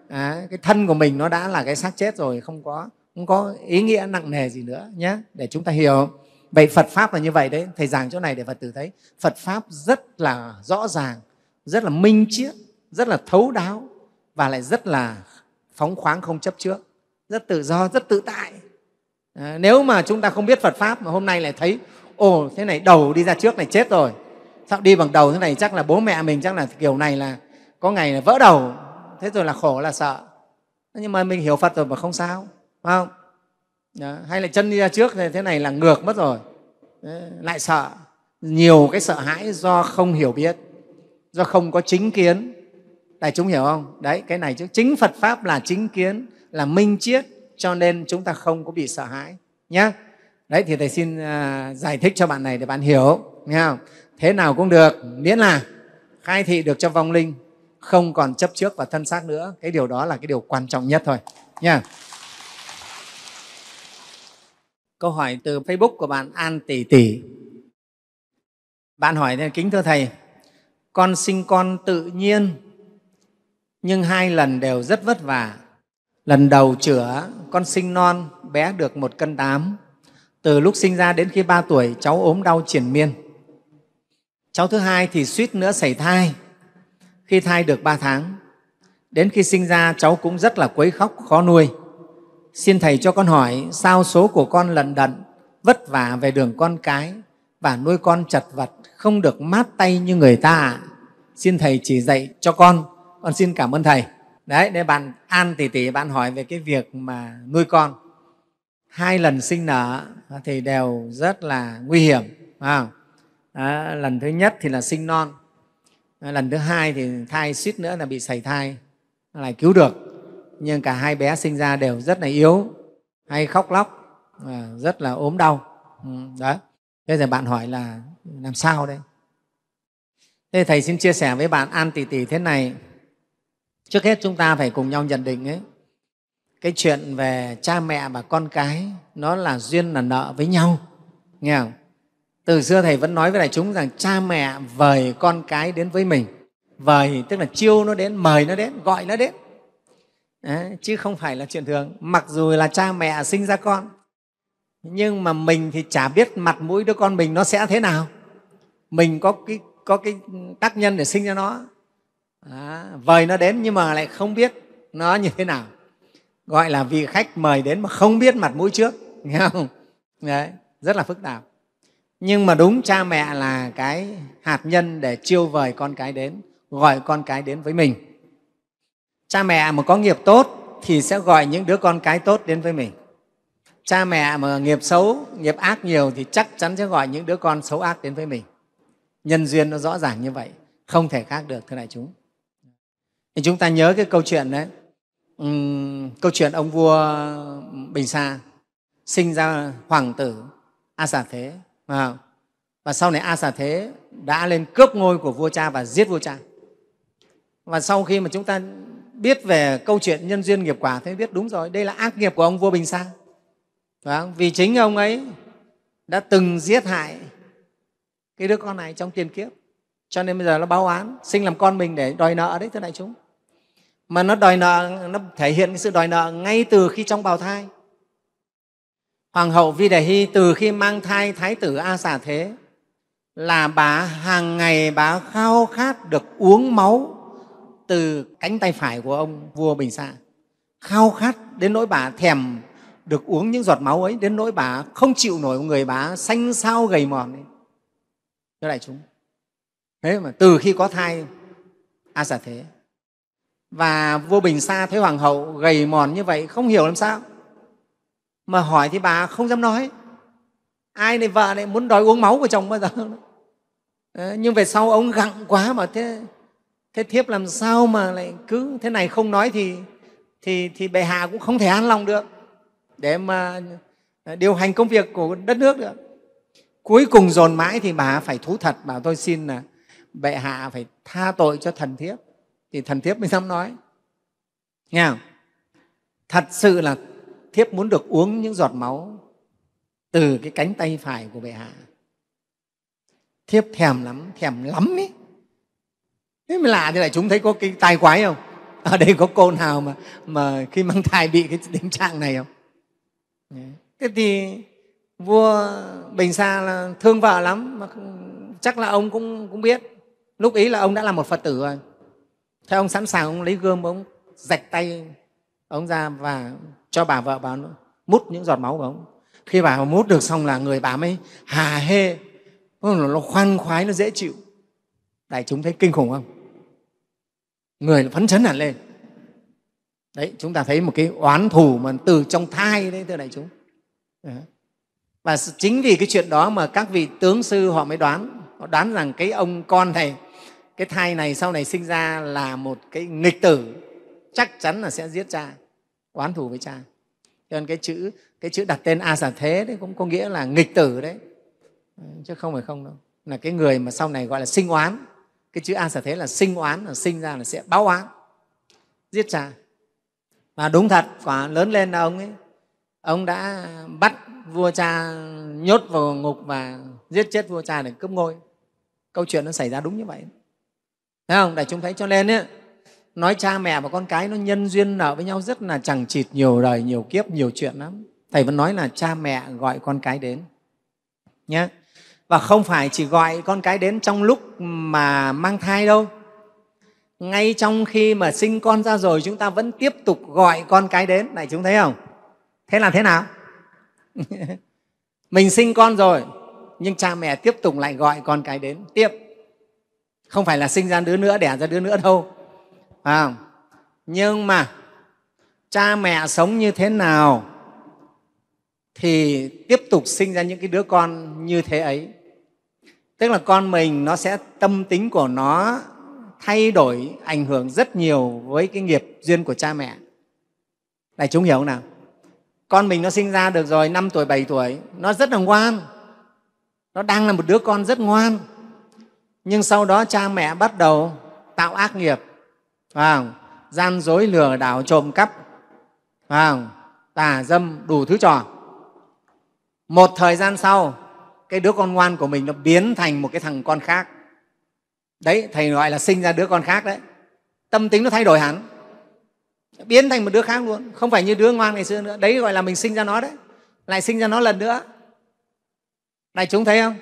à, cái thân của mình nó đã là cái xác chết rồi không có không có ý nghĩa nặng nề gì nữa nhé để chúng ta hiểu vậy phật pháp là như vậy đấy thầy giảng chỗ này để phật tử thấy phật pháp rất là rõ ràng rất là minh triết rất là thấu đáo và lại rất là phóng khoáng không chấp trước rất tự do rất tự tại à, nếu mà chúng ta không biết phật pháp mà hôm nay lại thấy ồ thế này đầu đi ra trước này chết rồi sao đi bằng đầu thế này chắc là bố mẹ mình chắc là kiểu này là có ngày là vỡ đầu thế rồi là khổ là sợ nhưng mà mình hiểu phật rồi mà không sao phải không Đó. hay là chân đi ra trước thì thế này là ngược mất rồi Đấy. lại sợ nhiều cái sợ hãi do không hiểu biết do không có chính kiến đại chúng hiểu không đấy cái này chứ chính phật pháp là chính kiến là minh triết cho nên chúng ta không có bị sợ hãi nhé đấy thì thầy xin uh, giải thích cho bạn này để bạn hiểu nghe không thế nào cũng được miễn là khai thị được cho vong linh không còn chấp trước và thân xác nữa cái điều đó là cái điều quan trọng nhất thôi nha câu hỏi từ facebook của bạn an tỷ tỷ bạn hỏi thế kính thưa thầy con sinh con tự nhiên nhưng hai lần đều rất vất vả lần đầu chữa con sinh non bé được một cân tám từ lúc sinh ra đến khi ba tuổi cháu ốm đau triển miên cháu thứ hai thì suýt nữa xảy thai khi thai được ba tháng đến khi sinh ra cháu cũng rất là quấy khóc khó nuôi Xin Thầy cho con hỏi sao số của con lận đận, vất vả về đường con cái và nuôi con chật vật, không được mát tay như người ta à? Xin Thầy chỉ dạy cho con, con xin cảm ơn Thầy. Đấy, để bạn An tỉ tỉ bạn hỏi về cái việc mà nuôi con. Hai lần sinh nở thì đều rất là nguy hiểm. À, lần thứ nhất thì là sinh non, lần thứ hai thì thai suýt nữa là bị sảy thai, lại cứu được nhưng cả hai bé sinh ra đều rất là yếu hay khóc lóc à, rất là ốm đau ừ, đó thế giờ bạn hỏi là làm sao đây thế thầy xin chia sẻ với bạn an tỷ tỷ thế này trước hết chúng ta phải cùng nhau nhận định ấy cái chuyện về cha mẹ và con cái nó là duyên là nợ với nhau nghe không từ xưa thầy vẫn nói với đại chúng rằng cha mẹ vời con cái đến với mình vời tức là chiêu nó đến mời nó đến gọi nó đến Đấy, chứ không phải là chuyện thường mặc dù là cha mẹ sinh ra con nhưng mà mình thì chả biết mặt mũi đứa con mình nó sẽ thế nào mình có cái có cái tác nhân để sinh ra nó à, vời nó đến nhưng mà lại không biết nó như thế nào gọi là vị khách mời đến mà không biết mặt mũi trước nghe không đấy rất là phức tạp nhưng mà đúng cha mẹ là cái hạt nhân để chiêu vời con cái đến gọi con cái đến với mình Cha mẹ mà có nghiệp tốt thì sẽ gọi những đứa con cái tốt đến với mình. Cha mẹ mà nghiệp xấu, nghiệp ác nhiều thì chắc chắn sẽ gọi những đứa con xấu ác đến với mình. Nhân duyên nó rõ ràng như vậy, không thể khác được thưa đại chúng. Thì chúng ta nhớ cái câu chuyện đấy, uhm, câu chuyện ông vua Bình Sa sinh ra hoàng tử A Xà Thế. À, và sau này A Xà Thế đã lên cướp ngôi của vua cha và giết vua cha. Và sau khi mà chúng ta biết về câu chuyện nhân duyên nghiệp quả thế biết đúng rồi đây là ác nghiệp của ông vua bình sang vì chính ông ấy đã từng giết hại cái đứa con này trong tiền kiếp cho nên bây giờ nó báo án sinh làm con mình để đòi nợ đấy thưa đại chúng mà nó đòi nợ nó thể hiện cái sự đòi nợ ngay từ khi trong bào thai hoàng hậu vi đề hy từ khi mang thai thái tử a xà thế là bà hàng ngày bà khao khát được uống máu từ cánh tay phải của ông vua Bình Sa. Khao khát đến nỗi bà thèm được uống những giọt máu ấy đến nỗi bà không chịu nổi người bà xanh xao gầy mòn ấy. Thưa đại chúng, thế mà từ khi có thai A à, giả thế. Và vua Bình Sa thấy hoàng hậu gầy mòn như vậy không hiểu làm sao. Mà hỏi thì bà không dám nói. Ai này vợ này muốn đòi uống máu của chồng bao giờ. Ờ, nhưng về sau ông gặng quá mà thế thế thiếp làm sao mà lại cứ thế này không nói thì thì thì bệ hạ cũng không thể an lòng được để mà điều hành công việc của đất nước được cuối cùng dồn mãi thì bà phải thú thật bảo tôi xin là bệ hạ phải tha tội cho thần thiếp thì thần thiếp mới dám nói nghe không? thật sự là thiếp muốn được uống những giọt máu từ cái cánh tay phải của bệ hạ thiếp thèm lắm thèm lắm ấy thế mà lạ thế này chúng thấy có cái tai quái không ở đây có cô nào mà mà khi mang thai bị cái tình trạng này không thế thì vua bình sa là thương vợ lắm mà chắc là ông cũng cũng biết lúc ý là ông đã là một phật tử rồi thế ông sẵn sàng ông lấy gươm ông rạch tay ông ra và cho bà vợ bà mút những giọt máu của ông khi bà mút được xong là người bà mới hà hê nó khoan khoái nó dễ chịu đại chúng thấy kinh khủng không người phấn chấn hẳn lên đấy chúng ta thấy một cái oán thù mà từ trong thai đấy thưa đại chúng và chính vì cái chuyện đó mà các vị tướng sư họ mới đoán họ đoán rằng cái ông con này cái thai này sau này sinh ra là một cái nghịch tử chắc chắn là sẽ giết cha oán thù với cha cho nên cái chữ cái chữ đặt tên a xà thế đấy cũng có nghĩa là nghịch tử đấy chứ không phải không đâu là cái người mà sau này gọi là sinh oán cái chữ a sở thế là sinh oán là sinh ra là sẽ báo oán giết cha và đúng thật quả lớn lên là ông ấy ông đã bắt vua cha nhốt vào ngục và giết chết vua cha để cướp ngôi câu chuyện nó xảy ra đúng như vậy thấy không để chúng thấy cho nên ấy, nói cha mẹ và con cái nó nhân duyên nợ với nhau rất là chẳng chịt nhiều đời nhiều kiếp nhiều chuyện lắm thầy vẫn nói là cha mẹ gọi con cái đến nhé và không phải chỉ gọi con cái đến trong lúc mà mang thai đâu ngay trong khi mà sinh con ra rồi chúng ta vẫn tiếp tục gọi con cái đến này chúng thấy không thế là thế nào mình sinh con rồi nhưng cha mẹ tiếp tục lại gọi con cái đến tiếp không phải là sinh ra đứa nữa đẻ ra đứa nữa đâu à, nhưng mà cha mẹ sống như thế nào thì tiếp tục sinh ra những cái đứa con như thế ấy tức là con mình nó sẽ tâm tính của nó thay đổi ảnh hưởng rất nhiều với cái nghiệp duyên của cha mẹ đại chúng hiểu không nào con mình nó sinh ra được rồi 5 tuổi 7 tuổi nó rất là ngoan nó đang là một đứa con rất ngoan nhưng sau đó cha mẹ bắt đầu tạo ác nghiệp à gian dối lừa đảo trộm cắp à tà dâm đủ thứ trò một thời gian sau cái đứa con ngoan của mình nó biến thành một cái thằng con khác đấy thầy gọi là sinh ra đứa con khác đấy tâm tính nó thay đổi hẳn biến thành một đứa khác luôn không phải như đứa ngoan ngày xưa nữa đấy gọi là mình sinh ra nó đấy lại sinh ra nó lần nữa đại chúng thấy không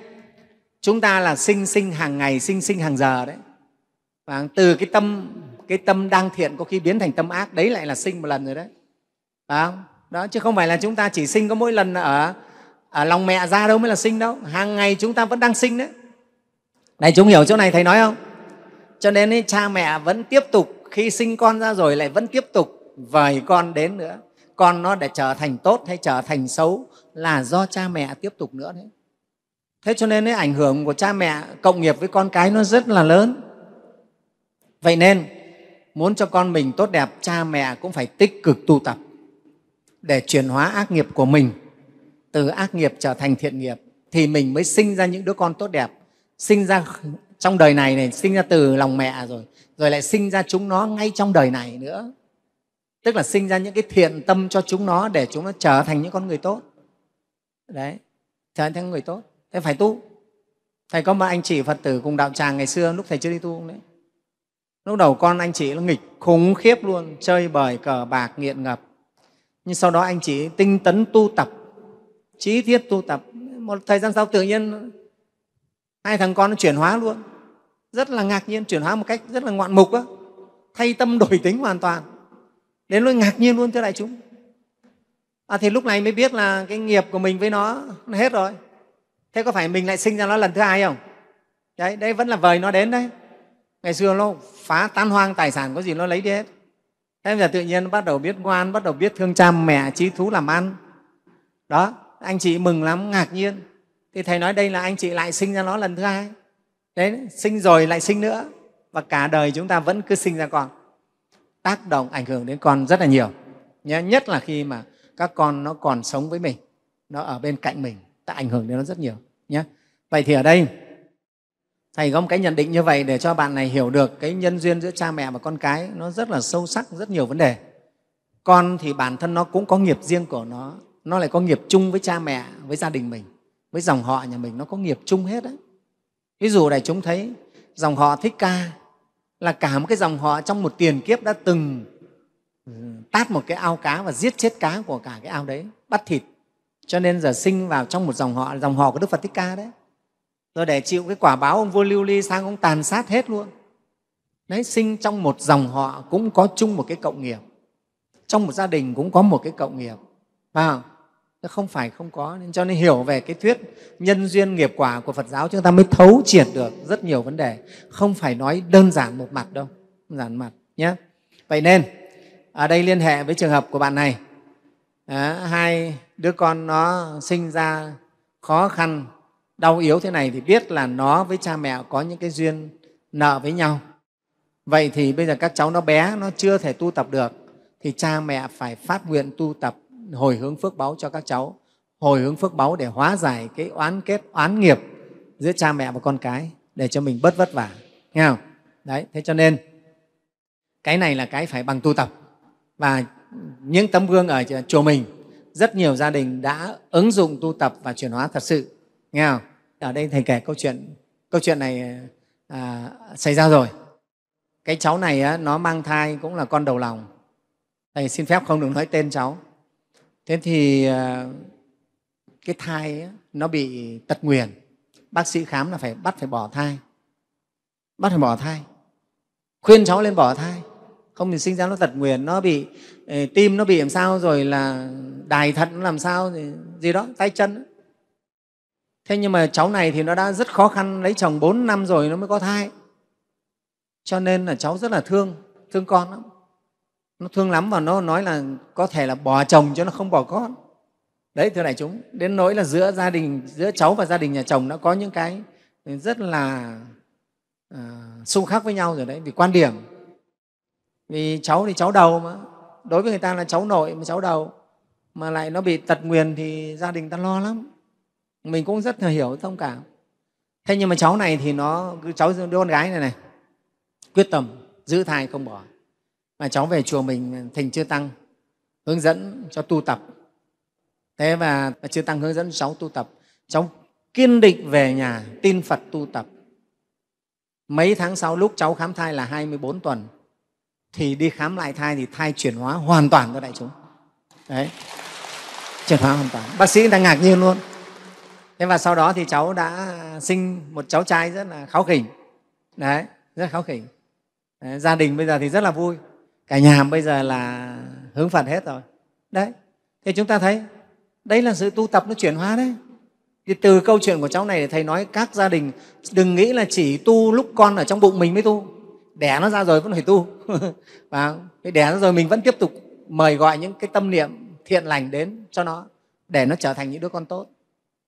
chúng ta là sinh sinh hàng ngày sinh sinh hàng giờ đấy và từ cái tâm cái tâm đang thiện có khi biến thành tâm ác đấy lại là sinh một lần rồi đấy phải không đó chứ không phải là chúng ta chỉ sinh có mỗi lần ở ở à, lòng mẹ ra đâu mới là sinh đâu hàng ngày chúng ta vẫn đang sinh đấy này chúng hiểu chỗ này thầy nói không cho nên ấy, cha mẹ vẫn tiếp tục khi sinh con ra rồi lại vẫn tiếp tục vời con đến nữa con nó để trở thành tốt hay trở thành xấu là do cha mẹ tiếp tục nữa đấy thế cho nên ấy, ảnh hưởng của cha mẹ cộng nghiệp với con cái nó rất là lớn vậy nên muốn cho con mình tốt đẹp cha mẹ cũng phải tích cực tu tập để chuyển hóa ác nghiệp của mình từ ác nghiệp trở thành thiện nghiệp thì mình mới sinh ra những đứa con tốt đẹp sinh ra trong đời này này sinh ra từ lòng mẹ rồi rồi lại sinh ra chúng nó ngay trong đời này nữa tức là sinh ra những cái thiện tâm cho chúng nó để chúng nó trở thành những con người tốt đấy trở thành người tốt thế phải tu thầy có một anh chị phật tử cùng đạo tràng ngày xưa lúc thầy chưa đi tu đấy lúc đầu con anh chị nó nghịch khủng khiếp luôn chơi bời cờ bạc nghiện ngập nhưng sau đó anh chị tinh tấn tu tập trí thiết tu tập một thời gian sau tự nhiên hai thằng con nó chuyển hóa luôn rất là ngạc nhiên chuyển hóa một cách rất là ngoạn mục á thay tâm đổi tính hoàn toàn đến lúc ngạc nhiên luôn thưa đại chúng à, thì lúc này mới biết là cái nghiệp của mình với nó, nó hết rồi thế có phải mình lại sinh ra nó lần thứ hai không đấy đấy vẫn là vời nó đến đấy ngày xưa nó phá tan hoang tài sản có gì nó lấy đi hết thế bây giờ tự nhiên nó bắt đầu biết ngoan bắt đầu biết thương cha mẹ trí thú làm ăn đó anh chị mừng lắm ngạc nhiên thì thầy nói đây là anh chị lại sinh ra nó lần thứ hai đấy sinh rồi lại sinh nữa và cả đời chúng ta vẫn cứ sinh ra con tác động ảnh hưởng đến con rất là nhiều nhé nhất là khi mà các con nó còn sống với mình nó ở bên cạnh mình ta ảnh hưởng đến nó rất nhiều nhé vậy thì ở đây thầy có một cái nhận định như vậy để cho bạn này hiểu được cái nhân duyên giữa cha mẹ và con cái nó rất là sâu sắc rất nhiều vấn đề con thì bản thân nó cũng có nghiệp riêng của nó nó lại có nghiệp chung với cha mẹ với gia đình mình với dòng họ nhà mình nó có nghiệp chung hết đấy ví dụ này chúng thấy dòng họ thích ca là cả một cái dòng họ trong một tiền kiếp đã từng ừ, tát một cái ao cá và giết chết cá của cả cái ao đấy bắt thịt cho nên giờ sinh vào trong một dòng họ dòng họ của đức phật thích ca đấy rồi để chịu cái quả báo ông vua lưu ly sang ông tàn sát hết luôn đấy sinh trong một dòng họ cũng có chung một cái cộng nghiệp trong một gia đình cũng có một cái cộng nghiệp phải không? nó không phải không có nên cho nên hiểu về cái thuyết nhân duyên nghiệp quả của phật giáo chúng ta mới thấu triệt được rất nhiều vấn đề không phải nói đơn giản một mặt đâu đơn giản mặt nhé vậy nên ở đây liên hệ với trường hợp của bạn này à, hai đứa con nó sinh ra khó khăn đau yếu thế này thì biết là nó với cha mẹ có những cái duyên nợ với nhau vậy thì bây giờ các cháu nó bé nó chưa thể tu tập được thì cha mẹ phải phát nguyện tu tập hồi hướng phước báo cho các cháu hồi hướng phước báo để hóa giải cái oán kết oán nghiệp giữa cha mẹ và con cái để cho mình bớt vất vả nghe không đấy thế cho nên cái này là cái phải bằng tu tập và những tấm gương ở chùa mình rất nhiều gia đình đã ứng dụng tu tập và chuyển hóa thật sự nghe không ở đây thầy kể câu chuyện câu chuyện này à, xảy ra rồi cái cháu này á, nó mang thai cũng là con đầu lòng thầy xin phép không được nói tên cháu thế thì à, cái thai ấy, nó bị tật nguyền bác sĩ khám là phải bắt phải bỏ thai bắt phải bỏ thai khuyên cháu lên bỏ thai không thì sinh ra nó tật nguyền nó bị ờ, tim nó bị làm sao rồi là đài thận nó làm sao gì, gì đó tay chân thế nhưng mà cháu này thì nó đã rất khó khăn lấy chồng 4 năm rồi nó mới có thai cho nên là cháu rất là thương thương con lắm nó thương lắm và nó nói là có thể là bỏ chồng cho nó không bỏ con đấy thưa đại chúng đến nỗi là giữa gia đình giữa cháu và gia đình nhà chồng đã có những cái rất là uh, xung khắc với nhau rồi đấy vì quan điểm vì cháu thì cháu đầu mà đối với người ta là cháu nội mà cháu đầu mà lại nó bị tật nguyền thì gia đình ta lo lắm mình cũng rất là hiểu thông cảm thế nhưng mà cháu này thì nó cháu đứa con gái này này quyết tâm giữ thai không bỏ mà cháu về chùa mình thành chưa tăng hướng dẫn cho tu tập thế và chưa tăng hướng dẫn cháu tu tập cháu kiên định về nhà tin phật tu tập mấy tháng sau lúc cháu khám thai là 24 tuần thì đi khám lại thai thì thai chuyển hóa hoàn toàn các đại chúng đấy chuyển hóa hoàn toàn bác sĩ đang ngạc nhiên luôn thế và sau đó thì cháu đã sinh một cháu trai rất là kháu khỉnh đấy rất kháu khỉnh đấy, gia đình bây giờ thì rất là vui cả nhà bây giờ là hướng phật hết rồi đấy thì chúng ta thấy đấy là sự tu tập nó chuyển hóa đấy thì từ câu chuyện của cháu này thầy nói các gia đình đừng nghĩ là chỉ tu lúc con ở trong bụng mình mới tu đẻ nó ra rồi vẫn phải tu và đẻ nó rồi mình vẫn tiếp tục mời gọi những cái tâm niệm thiện lành đến cho nó để nó trở thành những đứa con tốt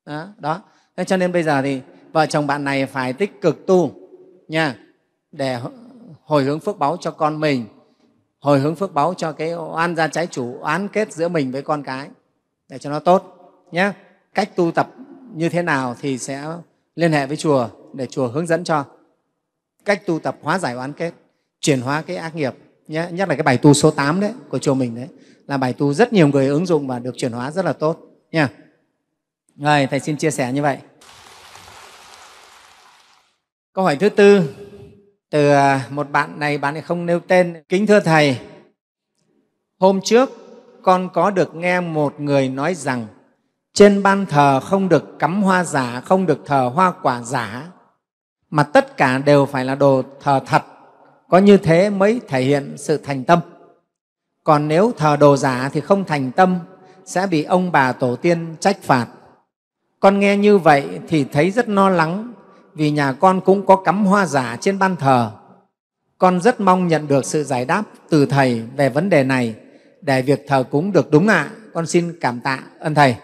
đó, đó. cho nên bây giờ thì vợ chồng bạn này phải tích cực tu nha để hồi hướng phước báu cho con mình hồi hướng phước báo cho cái oan gia trái chủ oán kết giữa mình với con cái để cho nó tốt nhé cách tu tập như thế nào thì sẽ liên hệ với chùa để chùa hướng dẫn cho cách tu tập hóa giải oán kết chuyển hóa cái ác nghiệp nhé nhất là cái bài tu số 8 đấy của chùa mình đấy là bài tu rất nhiều người ứng dụng và được chuyển hóa rất là tốt nha rồi thầy xin chia sẻ như vậy câu hỏi thứ tư từ à, một bạn này bạn này không nêu tên kính thưa thầy hôm trước con có được nghe một người nói rằng trên ban thờ không được cắm hoa giả không được thờ hoa quả giả mà tất cả đều phải là đồ thờ thật có như thế mới thể hiện sự thành tâm còn nếu thờ đồ giả thì không thành tâm sẽ bị ông bà tổ tiên trách phạt con nghe như vậy thì thấy rất lo no lắng vì nhà con cũng có cắm hoa giả trên ban thờ. Con rất mong nhận được sự giải đáp từ Thầy về vấn đề này để việc thờ cúng được đúng ạ. À. Con xin cảm tạ ơn Thầy.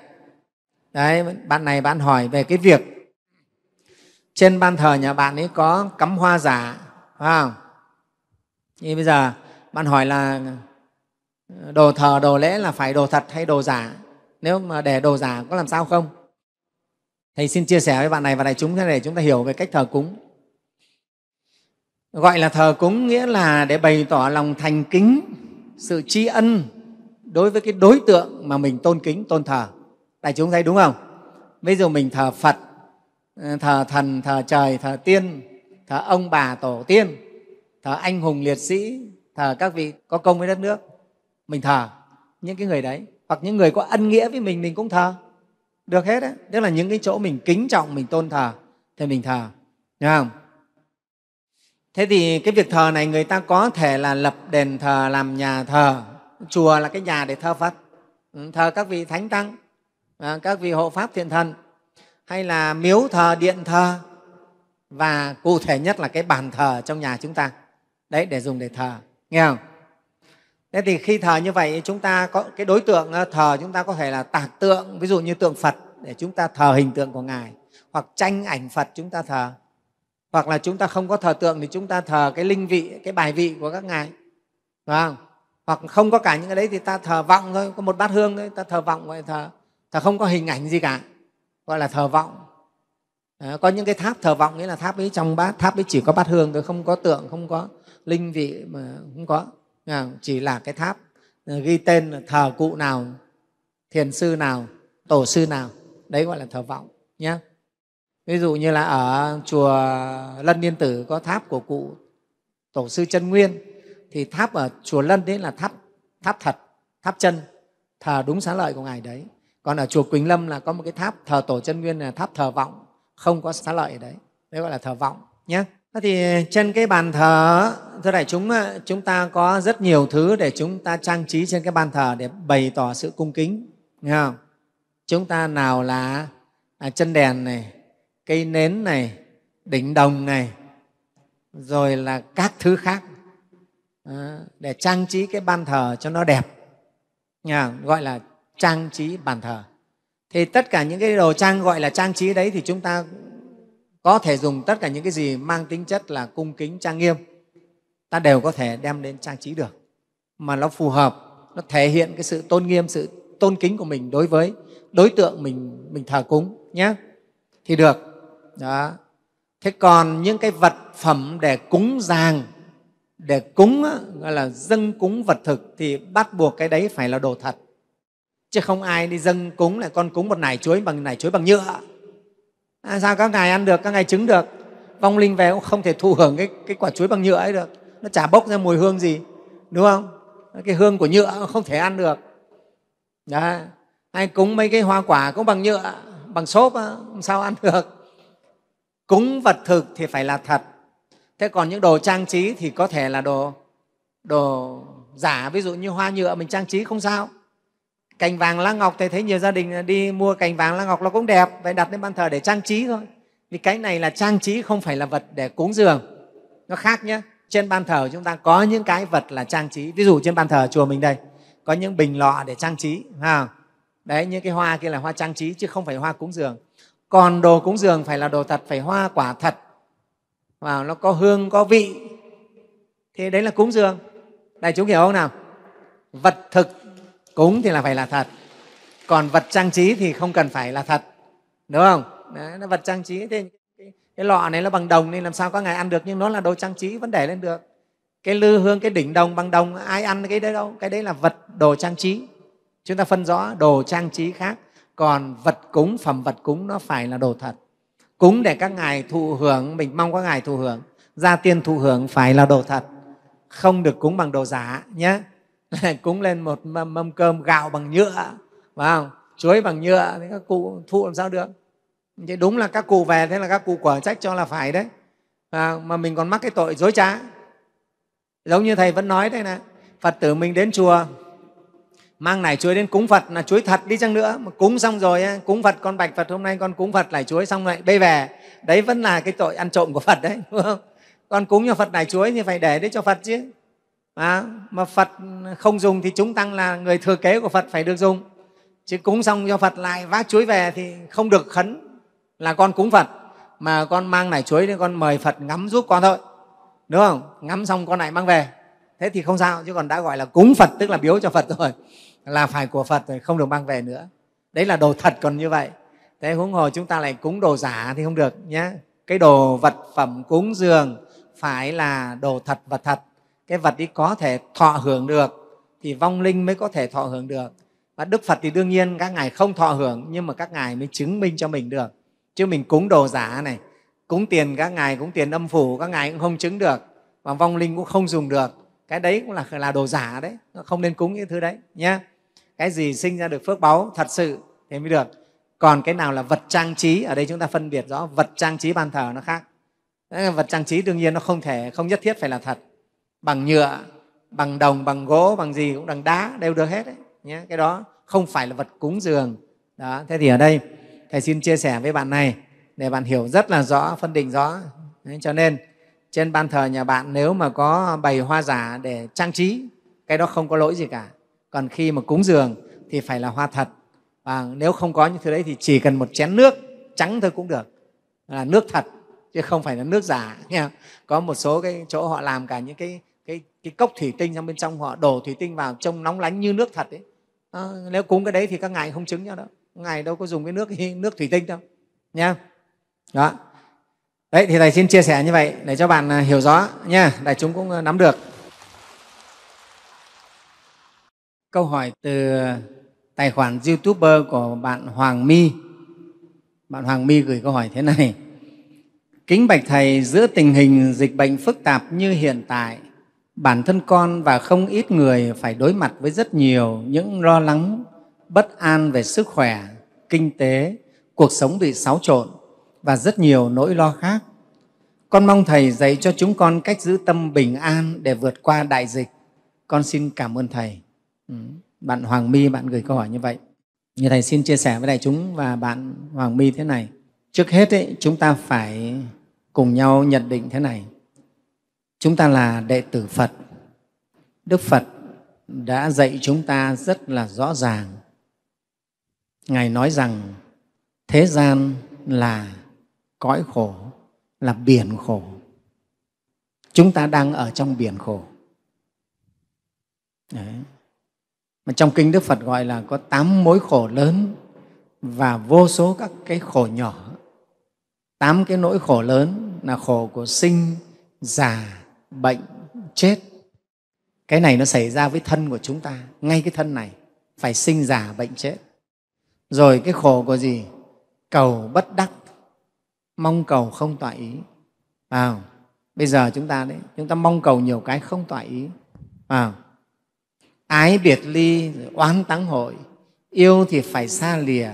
Đấy, bạn này bạn hỏi về cái việc trên ban thờ nhà bạn ấy có cắm hoa giả, phải không? Như bây giờ bạn hỏi là đồ thờ, đồ lễ là phải đồ thật hay đồ giả? Nếu mà để đồ giả có làm sao không? Thầy xin chia sẻ với bạn này và đại chúng thế này chúng ta hiểu về cách thờ cúng. Gọi là thờ cúng nghĩa là để bày tỏ lòng thành kính, sự tri ân đối với cái đối tượng mà mình tôn kính, tôn thờ. Đại chúng thấy đúng không? Ví dụ mình thờ Phật, ờ, thờ thần, thờ trời, thờ tiên, thờ ông bà tổ tiên, thờ anh hùng liệt sĩ, thờ các vị có công với đất nước. Mình thờ những cái người đấy. Hoặc những người có ân nghĩa với mình, mình cũng thờ được hết đấy tức là những cái chỗ mình kính trọng mình tôn thờ thì mình thờ Đúng không thế thì cái việc thờ này người ta có thể là lập đền thờ làm nhà thờ chùa là cái nhà để thờ phật ừ, thờ các vị thánh tăng à, các vị hộ pháp thiện thần hay là miếu thờ điện thờ và cụ thể nhất là cái bàn thờ trong nhà chúng ta đấy để dùng để thờ nghe không thế thì khi thờ như vậy chúng ta có cái đối tượng ờ, thờ chúng ta có thể là tạc tượng ví dụ như tượng phật để chúng ta thờ hình tượng của ngài hoặc tranh ảnh phật chúng ta thờ hoặc là chúng ta không có thờ tượng thì chúng ta thờ cái linh vị cái bài vị của các ngài phải không hoặc không có cả những cái đấy thì ta thờ vọng thôi có một bát hương thôi ta thờ vọng gọi thờ thờ không có hình ảnh gì cả gọi là thờ vọng à, có những cái tháp thờ vọng nghĩa là tháp ấy trong bát tháp ấy chỉ có bát hương thôi không có tượng không có linh vị mà không có Dạ, chỉ là cái tháp ờ, ghi tên là thờ cụ nào thiền sư nào tổ sư nào đấy gọi là thờ vọng nhé ví dụ như là ở chùa lân yên tử có tháp của cụ tổ sư chân nguyên thì tháp ở chùa lân đấy là tháp tháp thật tháp chân thờ đúng xá lợi của ngài đấy còn ở chùa quỳnh lâm là có một cái tháp thờ tổ chân nguyên là tháp thờ vọng không có xá lợi ở đấy đấy gọi là thờ vọng nhé thì trên cái bàn thờ thưa đại chúng chúng ta có rất nhiều thứ để chúng ta trang trí trên cái bàn thờ để bày tỏ sự cung kính nghe không chúng ta nào là à, chân đèn này cây nến này đỉnh đồng này rồi là các thứ khác để trang trí cái bàn thờ cho nó đẹp nghe không? gọi là trang trí bàn thờ thì tất cả những cái đồ trang gọi là trang trí đấy thì chúng ta có thể dùng tất cả những cái gì mang tính chất là cung kính trang nghiêm ta đều có thể đem đến trang trí được mà nó phù hợp nó thể hiện cái sự tôn nghiêm sự tôn kính của mình đối với đối tượng mình mình thờ cúng nhé thì được đó thế còn những cái vật phẩm để cúng dàng để cúng gọi là dâng cúng vật thực thì bắt buộc cái đấy phải là đồ thật chứ không ai đi dâng cúng là con cúng một nải chuối bằng nải chuối bằng nhựa à, sao các ngài ăn được các ngài trứng được vong linh về cũng không thể thụ hưởng cái, cái quả chuối bằng nhựa ấy được nó chả bốc ra mùi hương gì đúng không cái hương của nhựa không thể ăn được đó ai cúng mấy cái hoa quả cũng bằng nhựa bằng xốp sao ăn được cúng vật thực thì phải là thật thế còn những đồ trang trí thì có thể là đồ đồ giả ví dụ như hoa nhựa mình trang trí không sao cành vàng lá ngọc thầy thấy nhiều gia đình đi mua cành vàng lá ngọc nó cũng đẹp vậy đặt lên ban thờ để trang trí thôi vì cái này là trang trí không phải là vật để cúng dường nó khác nhé trên ban thờ chúng ta có những cái vật là trang trí ví dụ trên ban thờ chùa mình đây có những bình lọ để trang trí ha đấy những cái hoa kia là hoa trang trí chứ không phải hoa cúng dường còn đồ cúng dường phải là đồ thật phải hoa quả thật và nó có hương có vị thì đấy là cúng dường đại chúng hiểu không nào vật thực cúng thì là phải là thật còn vật trang trí thì không cần phải là thật đúng không Đấy, nó vật trang trí thế cái, cái lọ này nó bằng đồng nên làm sao các ngài ăn được nhưng nó là đồ trang trí vẫn để lên được cái lư hương cái đỉnh đồng bằng đồng ai ăn cái đấy đâu cái đấy là vật đồ trang trí chúng ta phân rõ đồ trang trí khác còn vật cúng phẩm vật cúng nó phải là đồ thật cúng để các ngài thụ hưởng mình mong các ngài thụ hưởng gia tiên thụ hưởng phải là đồ thật không được cúng bằng đồ giả nhé cúng lên một mâm cơm gạo bằng nhựa phải không chuối bằng nhựa thì các cụ thụ làm sao được thế đúng là các cụ về thế là các cụ quả trách cho là phải đấy à, mà mình còn mắc cái tội dối trá giống như thầy vẫn nói đây nè phật tử mình đến chùa mang nải chuối đến cúng phật là chuối thật đi chăng nữa mà cúng xong rồi cúng phật con bạch phật hôm nay con cúng phật nải chuối xong lại bê về đấy vẫn là cái tội ăn trộm của phật đấy đúng không con cúng cho phật nải chuối thì phải để đấy cho phật chứ à, mà phật không dùng thì chúng tăng là người thừa kế của phật phải được dùng chứ cúng xong cho phật lại vác chuối về thì không được khấn là con cúng phật mà con mang nải chuối thì con mời phật ngắm giúp con thôi đúng không ngắm xong con lại mang về thế thì không sao chứ còn đã gọi là cúng phật tức là biếu cho phật rồi là phải của phật rồi không được mang về nữa đấy là đồ thật còn như vậy thế huống hồ chúng ta lại cúng đồ giả thì không được nhé cái đồ vật phẩm cúng dường phải là đồ thật vật thật cái vật ấy có thể thọ hưởng được thì vong linh mới có thể thọ hưởng được và đức phật thì đương nhiên các ngài không thọ hưởng nhưng mà các ngài mới chứng minh cho mình được chứ mình cúng đồ giả này cúng tiền các ngài cúng tiền âm phủ các ngài cũng không chứng được và vong linh cũng không dùng được cái đấy cũng là là đồ giả đấy không nên cúng những thứ đấy nhé cái gì sinh ra được phước báu thật sự thì mới được còn cái nào là vật trang trí ở đây chúng ta phân biệt rõ vật trang trí bàn thờ nó khác vật trang trí đương nhiên nó không thể không nhất thiết phải là thật bằng nhựa bằng đồng bằng gỗ bằng gì cũng bằng đá đều được hết đấy nhé cái đó không phải là vật cúng dường đó thế thì ở đây thầy xin chia sẻ với bạn này để bạn hiểu rất là rõ phân định rõ đấy, cho nên trên ban thờ nhà bạn nếu mà có bày hoa giả để trang trí cái đó không có lỗi gì cả còn khi mà cúng dường thì phải là hoa thật và nếu không có những thứ đấy thì chỉ cần một chén nước trắng thôi cũng được là nước thật chứ không phải là nước giả nha. có một số cái chỗ họ làm cả những cái cái cái cốc thủy tinh sang bên trong họ đổ thủy tinh vào trông nóng lánh như nước thật đấy à, ờ, nếu cúng cái đấy thì các ngài không chứng nhau đâu ngài đâu có dùng cái nước nước thủy tinh đâu nha đó đấy thì thầy xin chia sẻ như vậy để cho bạn à, hiểu rõ nha đại chúng cũng à, nắm được câu hỏi từ tài khoản youtuber của bạn hoàng my bạn hoàng my gửi câu hỏi thế này kính bạch thầy giữa tình hình dịch bệnh phức tạp như hiện tại bản thân con và không ít người phải đối mặt với rất nhiều những lo lắng bất an về sức khỏe kinh tế cuộc sống bị xáo trộn và rất nhiều nỗi lo khác con mong thầy dạy cho chúng con cách giữ tâm bình an để vượt qua đại dịch con xin cảm ơn thầy ừ, bạn hoàng my bạn gửi câu hỏi như vậy như thầy xin chia sẻ với đại chúng và bạn hoàng my thế này trước hết ấy, chúng ta phải cùng nhau nhận định thế này chúng ta là đệ tử phật đức phật đã dạy chúng ta rất là rõ ràng ngài nói rằng thế gian là cõi khổ là biển khổ chúng ta đang ở trong biển khổ Đấy. mà trong kinh đức phật gọi là có tám mối khổ lớn và vô số các cái khổ nhỏ tám cái nỗi khổ lớn là khổ của sinh già bệnh chết cái này nó xảy ra với thân của chúng ta ngay cái thân này phải sinh già bệnh chết rồi cái khổ của gì cầu bất đắc mong cầu không tọa ý à bây giờ chúng ta đấy chúng ta mong cầu nhiều cái không tọa ý à ái biệt ly oán táng hội yêu thì phải xa lìa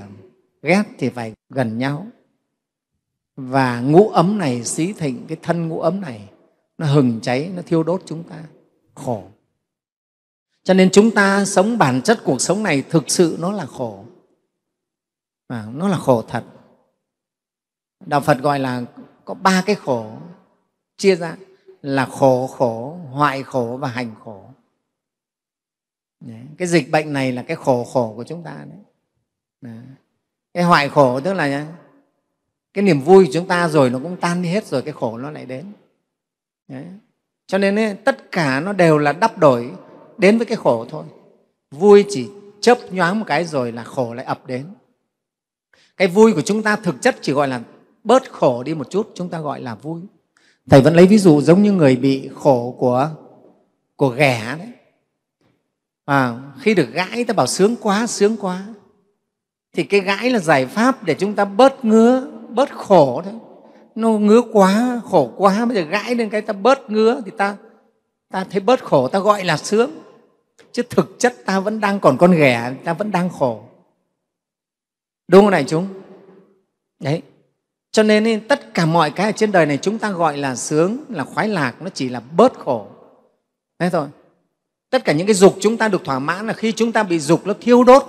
ghét thì phải gần nhau và ngũ ấm này xí thịnh cái thân ngũ ấm này nó hừng cháy nó thiêu đốt chúng ta khổ cho nên chúng ta sống bản chất cuộc sống này thực sự nó là khổ à, nó là khổ thật đạo phật gọi là có ba cái khổ chia ra là khổ khổ hoại khổ và hành khổ đấy. cái dịch bệnh này là cái khổ khổ của chúng ta đấy, đấy. cái hoại khổ tức là cái niềm vui của chúng ta rồi nó cũng tan đi hết rồi cái khổ nó lại đến Đấy. Cho nên ấy, tất cả nó đều là đắp đổi đến với cái khổ thôi. Vui chỉ chớp nhoáng một cái rồi là khổ lại ập đến. Cái vui của chúng ta thực chất chỉ gọi là bớt khổ đi một chút, chúng ta gọi là vui. Thầy vẫn lấy ví dụ giống như người bị khổ của của ghẻ đấy. À, khi được gãi ta bảo sướng quá, sướng quá. Thì cái gãi là giải pháp để chúng ta bớt ngứa, bớt khổ đấy nó ngứa quá khổ quá bây giờ gãi lên cái ta bớt ngứa thì ta ta thấy bớt khổ ta gọi là sướng chứ thực chất ta vẫn đang còn con ghẻ ta vẫn đang khổ đúng không này chúng đấy cho nên tất cả mọi cái ở trên đời này chúng ta gọi là sướng là khoái lạc nó chỉ là bớt khổ đấy thôi tất cả những cái dục chúng ta được thỏa mãn là khi chúng ta bị dục nó thiêu đốt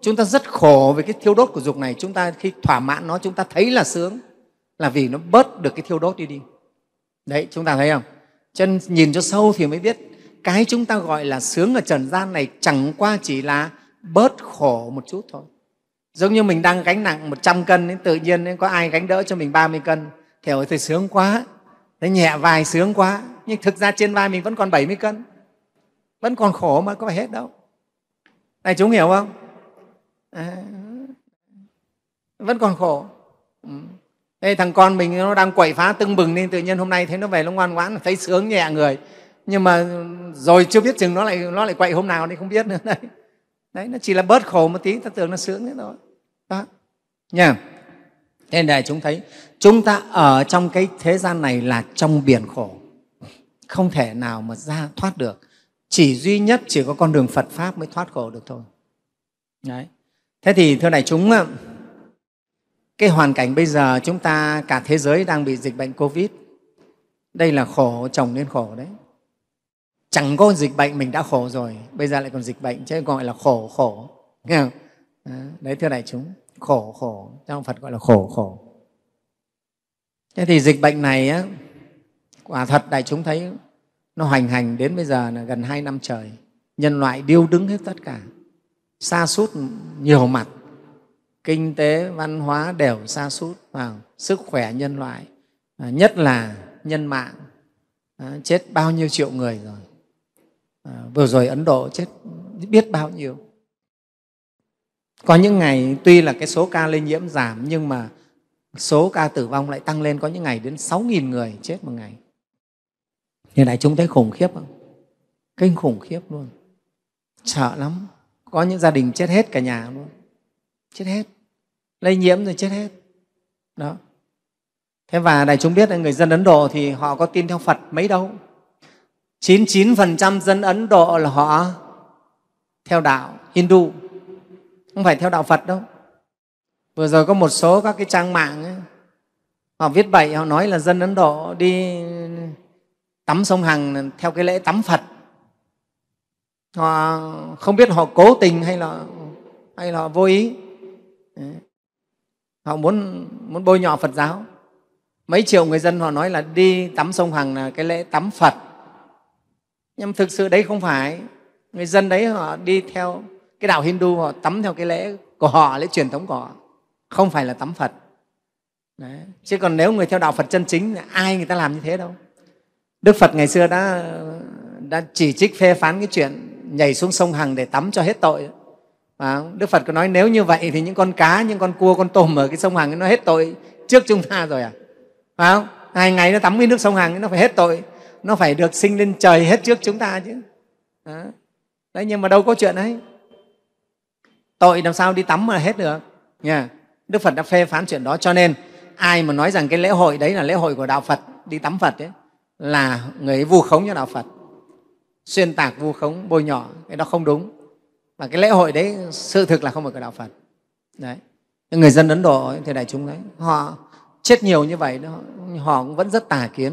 chúng ta rất khổ về cái thiêu đốt của dục này chúng ta khi thỏa mãn nó chúng ta thấy là sướng là vì nó bớt được cái thiêu đốt đi đi đấy chúng ta thấy không chân nhìn cho sâu thì mới biết cái chúng ta gọi là sướng ở trần gian này chẳng qua chỉ là bớt khổ một chút thôi giống như mình đang gánh nặng 100 cân ấy, tự nhiên ấy, có ai gánh đỡ cho mình 30 cân thì ôi tôi sướng quá thế nhẹ vai sướng quá nhưng thực ra trên vai mình vẫn còn 70 cân vẫn còn khổ mà có phải hết đâu này chúng hiểu không à, vẫn còn khổ ừ đây thằng con mình nó đang quậy phá tưng bừng nên tự nhiên hôm nay thấy nó về nó ngoan ngoãn thấy sướng nhẹ người nhưng mà rồi chưa biết chừng nó lại nó lại quậy hôm nào thì không biết nữa đấy đấy nó chỉ là bớt khổ một tí ta tưởng nó sướng thế thôi đó nha thế này chúng thấy chúng ta ở trong cái thế gian này là trong biển khổ không thể nào mà ra thoát được chỉ duy nhất chỉ có con đường phật pháp mới thoát khổ được thôi đấy thế thì thưa này chúng cái hoàn cảnh bây giờ chúng ta cả thế giới đang bị dịch bệnh covid đây là khổ chồng nên khổ đấy chẳng có dịch bệnh mình đã khổ rồi bây giờ lại còn dịch bệnh chứ gọi là khổ khổ nghe không đấy thưa đại chúng khổ khổ trong phật gọi là khổ khổ thế thì dịch bệnh này á, quả thật đại chúng thấy nó hoành hành đến bây giờ là gần hai năm trời nhân loại điêu đứng hết tất cả xa suốt nhiều mặt kinh tế văn hóa đều xa sút vào sức khỏe nhân loại à, nhất là nhân mạng à, chết bao nhiêu triệu người rồi à, vừa rồi ấn độ chết biết bao nhiêu có những ngày tuy là cái số ca lây nhiễm giảm nhưng mà số ca tử vong lại tăng lên có những ngày đến 6.000 người chết một ngày. Như này chúng thấy khủng khiếp không? Kinh khủng khiếp luôn. Sợ lắm. Có những gia đình chết hết cả nhà luôn chết hết lây nhiễm rồi chết hết đó thế và đại chúng biết là người dân ấn độ thì họ có tin theo phật mấy đâu 99% dân Ấn Độ là họ theo đạo Hindu, không phải theo đạo Phật đâu. Vừa rồi có một số các cái trang mạng ấy, họ viết bậy, họ nói là dân Ấn Độ đi tắm sông Hằng theo cái lễ tắm Phật. Họ không biết họ cố tình hay là hay là vô ý họ muốn muốn bôi nhọ phật giáo mấy triệu người dân họ nói là đi tắm sông hằng là cái lễ tắm phật nhưng thực sự đấy không phải người dân đấy họ đi theo cái đạo hindu họ tắm theo cái lễ của họ lễ truyền thống của họ không phải là tắm phật đấy. chứ còn nếu người theo đạo phật chân chính ai người ta làm như thế đâu đức phật ngày xưa đã đã chỉ trích phê phán cái chuyện nhảy xuống sông hằng để tắm cho hết tội phải Đức Phật có nói nếu như vậy thì những con cá, những con cua, con tôm ở cái sông Hằng nó hết tội trước chúng ta rồi à? Phải không? Ngày ngày nó tắm cái nước sông Hằng nó phải hết tội, nó phải được sinh lên trời hết trước chúng ta chứ. Đó. Đấy nhưng mà đâu có chuyện ấy. Tội làm sao đi tắm mà hết được. Nha. Đức Phật đã phê phán chuyện đó cho nên ai mà nói rằng cái lễ hội đấy là lễ hội của đạo Phật đi tắm Phật ấy là người ấy vu khống cho đạo Phật xuyên tạc vu khống bôi nhỏ cái đó không đúng mà cái lễ hội đấy sự thực là không phải của đạo phật đấy người dân ấn độ ấy, thì đại chúng đấy họ chết nhiều như vậy đó họ cũng vẫn rất tà kiến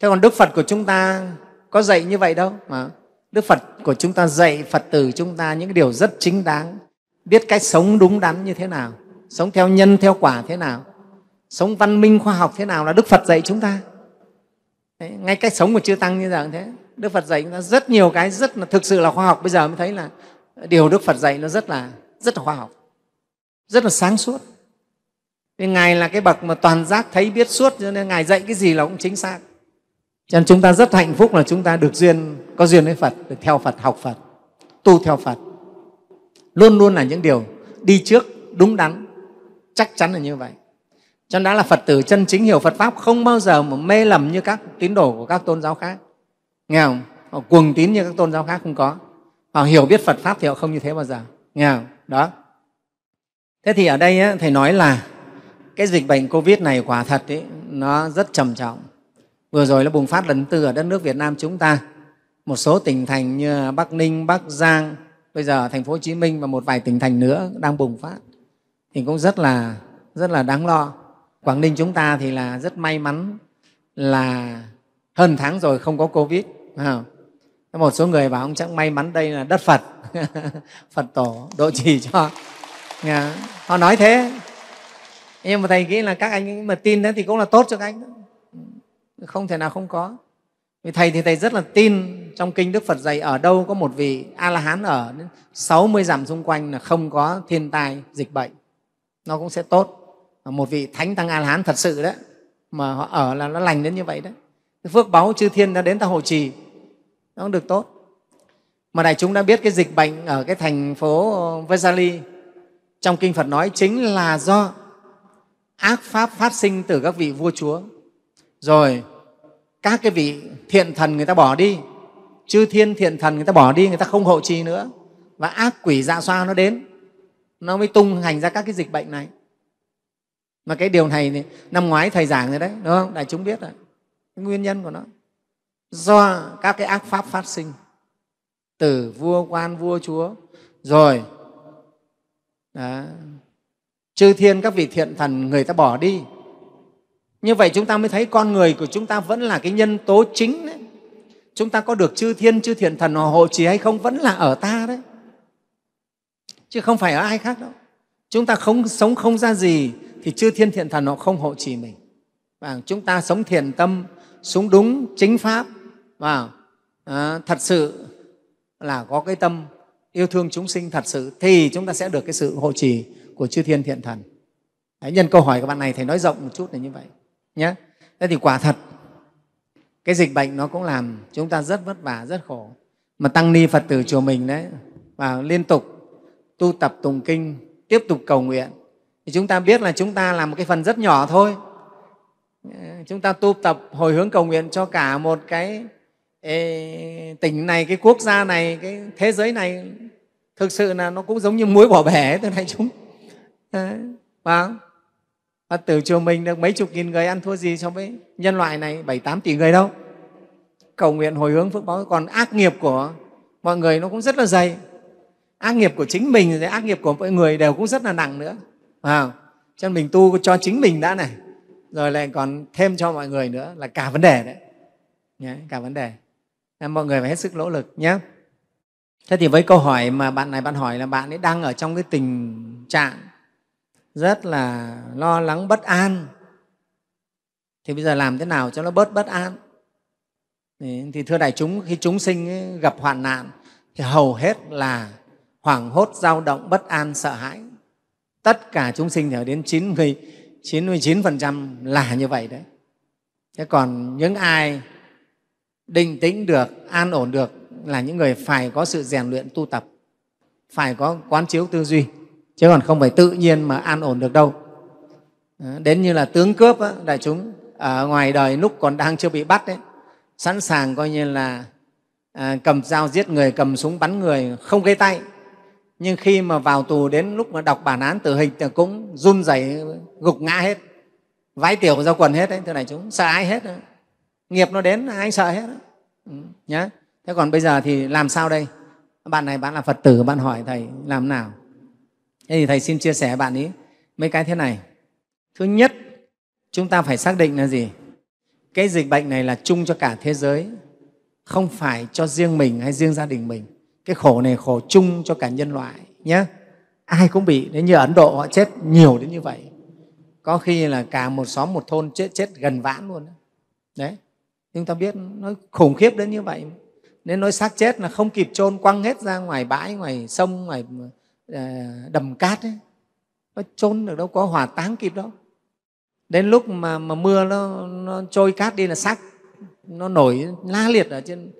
thế còn đức phật của chúng ta có dạy như vậy đâu mà đức phật của chúng ta dạy phật tử chúng ta những điều rất chính đáng biết cách sống đúng đắn như thế nào sống theo nhân theo quả thế nào sống văn minh khoa học thế nào là đức phật dạy chúng ta Đấy, ngay cách sống của chư tăng như giờ thế đức phật dạy chúng ta rất nhiều cái rất là thực sự là khoa học bây giờ mới thấy là điều đức phật dạy nó rất là rất là khoa học rất là sáng suốt nên ngài là cái bậc mà toàn giác thấy biết suốt cho nên ngài dạy cái gì là cũng chính xác cho nên chúng ta rất hạnh phúc là chúng ta được duyên có duyên với phật được theo phật học phật tu theo phật luôn luôn là những điều đi trước đúng đắn chắc chắn là như vậy cho nên đã là phật tử chân chính hiểu phật pháp không bao giờ mà mê lầm như các tín đồ của các tôn giáo khác nghe không họ cuồng tín như các tôn giáo khác không có họ hiểu biết phật pháp thì họ không như thế bao giờ nghe không đó thế thì ở đây ấy, thầy nói là cái dịch bệnh covid này quả thật ấy, nó rất trầm trọng vừa rồi nó bùng phát lần tư ở đất nước việt nam chúng ta một số tỉnh thành như bắc ninh bắc giang bây giờ thành phố hồ chí minh và một vài tỉnh thành nữa đang bùng phát thì cũng rất là rất là đáng lo quảng ninh chúng ta thì là rất may mắn là hơn tháng rồi không có covid không? một số người bảo ông chắc may mắn đây là đất phật phật tổ độ trì cho dạ, họ nói thế nhưng mà thầy nghĩ là các anh mà tin đấy thì cũng là tốt cho các anh không thể nào không có vì thầy thì thầy rất là tin trong kinh Đức Phật dạy ở đâu có một vị A La Hán ở 60 dặm xung quanh là không có thiên tai dịch bệnh. Nó cũng sẽ tốt. Một vị thánh tăng A La Hán thật sự đấy mà họ ở là nó lành đến như vậy đấy. Phước báu chư thiên đã đến ta hộ trì nó không được tốt mà đại chúng đã biết cái dịch bệnh ở cái thành phố Vesali trong kinh Phật nói chính là do ác pháp phát sinh từ các vị vua chúa rồi các cái vị thiện thần người ta bỏ đi chư thiên thiện thần người ta bỏ đi người ta không hộ trì nữa và ác quỷ dạ xoa nó đến nó mới tung hành ra các cái dịch bệnh này mà cái điều này thì năm ngoái thầy giảng rồi đấy đúng không đại chúng biết rồi cái nguyên nhân của nó do các cái ác pháp phát sinh từ vua quan vua chúa rồi đó, chư thiên các vị thiện thần người ta bỏ đi như vậy chúng ta mới thấy con người của chúng ta vẫn là cái nhân tố chính đấy chúng ta có được chư thiên chư thiện thần họ hộ trì hay không vẫn là ở ta đấy chứ không phải ở ai khác đâu chúng ta không sống không ra gì thì chư thiên thiện thần họ không hộ trì mình và chúng ta sống thiền tâm sống đúng chính pháp và vâng. à, ờ, thật sự là có cái tâm yêu thương chúng sinh thật sự thì chúng ta sẽ được cái sự hộ trì của chư thiên thiện thần Đấy, nhân câu hỏi của bạn này thầy nói rộng một chút là như vậy nhé thế thì quả thật cái dịch bệnh nó cũng làm chúng ta rất vất vả rất khổ mà tăng ni phật tử chùa mình đấy và liên tục tu tập tùng kinh tiếp tục cầu nguyện thì chúng ta biết là chúng ta làm một cái phần rất nhỏ thôi chúng ta tu tập hồi hướng cầu nguyện cho cả một cái Ê, tỉnh này cái quốc gia này cái thế giới này thực sự là nó cũng giống như muối bỏ bể từ này chúng và vâng. phải Phật tử chùa mình được mấy chục nghìn người ăn thua gì so với nhân loại này bảy tám tỷ người đâu cầu nguyện hồi hướng phước báo còn ác nghiệp của mọi người nó cũng rất là dày ác nghiệp của chính mình ác nghiệp của mọi người đều cũng rất là nặng nữa à, cho nên mình tu cho chính mình đã này rồi lại còn thêm cho mọi người nữa là cả vấn đề đấy Nhá, cả vấn đề nên mọi người phải hết sức nỗ lực nhé. Thế thì với câu hỏi mà bạn này bạn hỏi là bạn ấy đang ở trong cái tình trạng rất là lo lắng bất an. Thì bây giờ làm thế nào cho nó bớt bất an? Thì thưa đại chúng, khi chúng sinh gặp hoạn nạn thì hầu hết là hoảng hốt, dao động, bất an, sợ hãi. Tất cả chúng sinh ở đến 90, 99% là như vậy đấy. Thế còn những ai định tĩnh được an ổn được là những người phải có sự rèn luyện tu tập phải có quán chiếu tư duy chứ còn không phải tự nhiên mà an ổn được đâu ờ, đến như là tướng cướp đại chúng ở ngoài đời lúc còn đang chưa bị bắt ấy, sẵn sàng coi như là à, cầm dao giết người cầm súng bắn người không gây tay nhưng khi mà vào tù đến lúc mà đọc bản án tử hình thì cũng run rẩy gục ngã hết vái tiểu ra quần hết đấy thưa đại chúng sợ ai hết đấy nghiệp nó đến ai sợ hết ừ, nhá thế còn bây giờ thì làm sao đây bạn này bạn là phật tử bạn hỏi thầy làm nào thế thì thầy xin chia sẻ bạn ý mấy cái thế này thứ nhất chúng ta phải xác định là gì cái dịch bệnh này là chung cho cả thế giới không phải cho riêng mình hay riêng gia đình mình cái khổ này khổ chung cho cả nhân loại nhé ai cũng bị đến như ấn độ họ chết nhiều đến như vậy có khi là cả một xóm một thôn chết chết gần vãn luôn đấy nhưng ta biết nó khủng khiếp đến như vậy nên nói xác chết là không kịp chôn quăng hết ra ngoài bãi ngoài sông ngoài ờ, đầm cát ấy nó chôn được đâu có hỏa táng kịp đâu đến lúc mà, mà mưa nó, nó trôi cát đi là xác nó nổi la liệt ở trên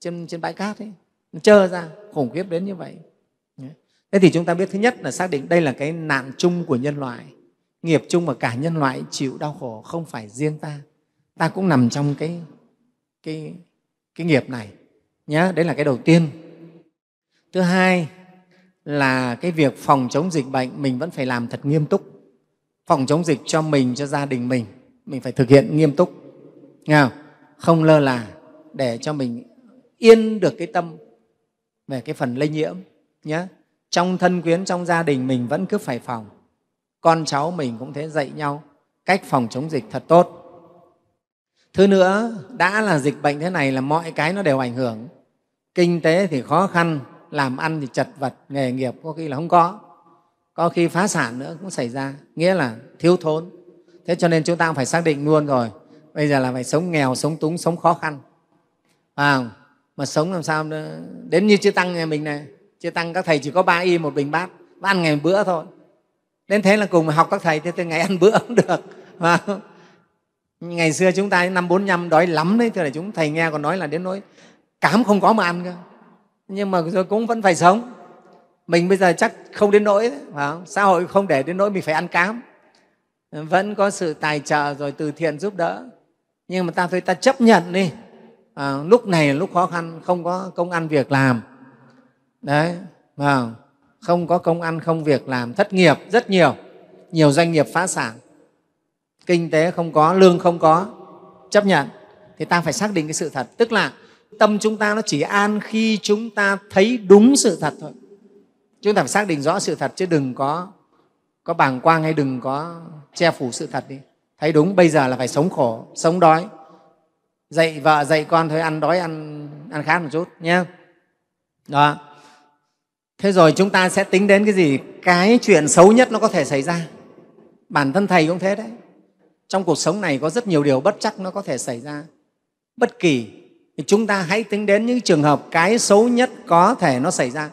trên trên bãi cát ấy nó trơ ra khủng khiếp đến như vậy thế thì chúng ta biết thứ nhất là xác định đây là cái nạn chung của nhân loại nghiệp chung mà cả nhân loại chịu đau khổ không phải riêng ta ta cũng nằm trong cái cái cái nghiệp này nhé đấy là cái đầu tiên thứ hai là cái việc phòng chống dịch bệnh mình vẫn phải làm thật nghiêm túc phòng chống dịch cho mình cho gia đình mình mình phải thực hiện nghiêm túc nghe không? không lơ là để cho mình yên được cái tâm về cái phần lây nhiễm nhé trong thân quyến trong gia đình mình vẫn cứ phải phòng con cháu mình cũng thế dạy nhau cách phòng chống dịch thật tốt thứ nữa đã là dịch bệnh thế này là mọi cái nó đều ảnh hưởng kinh tế thì khó khăn làm ăn thì chật vật nghề nghiệp có khi là không có có khi phá sản nữa cũng xảy ra nghĩa là thiếu thốn thế cho nên chúng ta cũng phải xác định luôn rồi bây giờ là phải sống nghèo sống túng sống khó khăn à, mà sống làm sao nữa? đến như chư tăng nhà mình này chư tăng các thầy chỉ có ba y một bình bát ăn ngày bữa thôi đến thế là cùng học các thầy thế từ ngày ăn bữa cũng được phải không? ngày xưa chúng ta năm 45 đói lắm đấy thưa đại chúng thầy nghe còn nói là đến nỗi cám không có mà ăn cơ nhưng mà rồi cũng vẫn phải sống mình bây giờ chắc không đến nỗi phải không? xã hội không để đến nỗi mình phải ăn cám vẫn có sự tài trợ rồi từ thiện giúp đỡ nhưng mà ta thôi ta chấp nhận đi à, lúc này là lúc khó khăn không có công ăn việc làm đấy không có công ăn không việc làm thất nghiệp rất nhiều nhiều doanh nghiệp phá sản kinh tế không có lương không có chấp nhận thì ta phải xác định cái sự thật tức là tâm chúng ta nó chỉ an khi chúng ta thấy đúng sự thật thôi chúng ta phải xác định rõ sự thật chứ đừng có có bàng quang hay đừng có che phủ sự thật đi thấy đúng bây giờ là phải sống khổ sống đói dạy vợ dạy con thôi ăn đói ăn ăn khát một chút nhé đó thế rồi chúng ta sẽ tính đến cái gì cái chuyện xấu nhất nó có thể xảy ra bản thân thầy cũng thế đấy trong cuộc sống này có rất nhiều điều bất chắc nó có thể xảy ra bất kỳ thì chúng ta hãy tính đến những trường hợp cái xấu nhất có thể nó xảy ra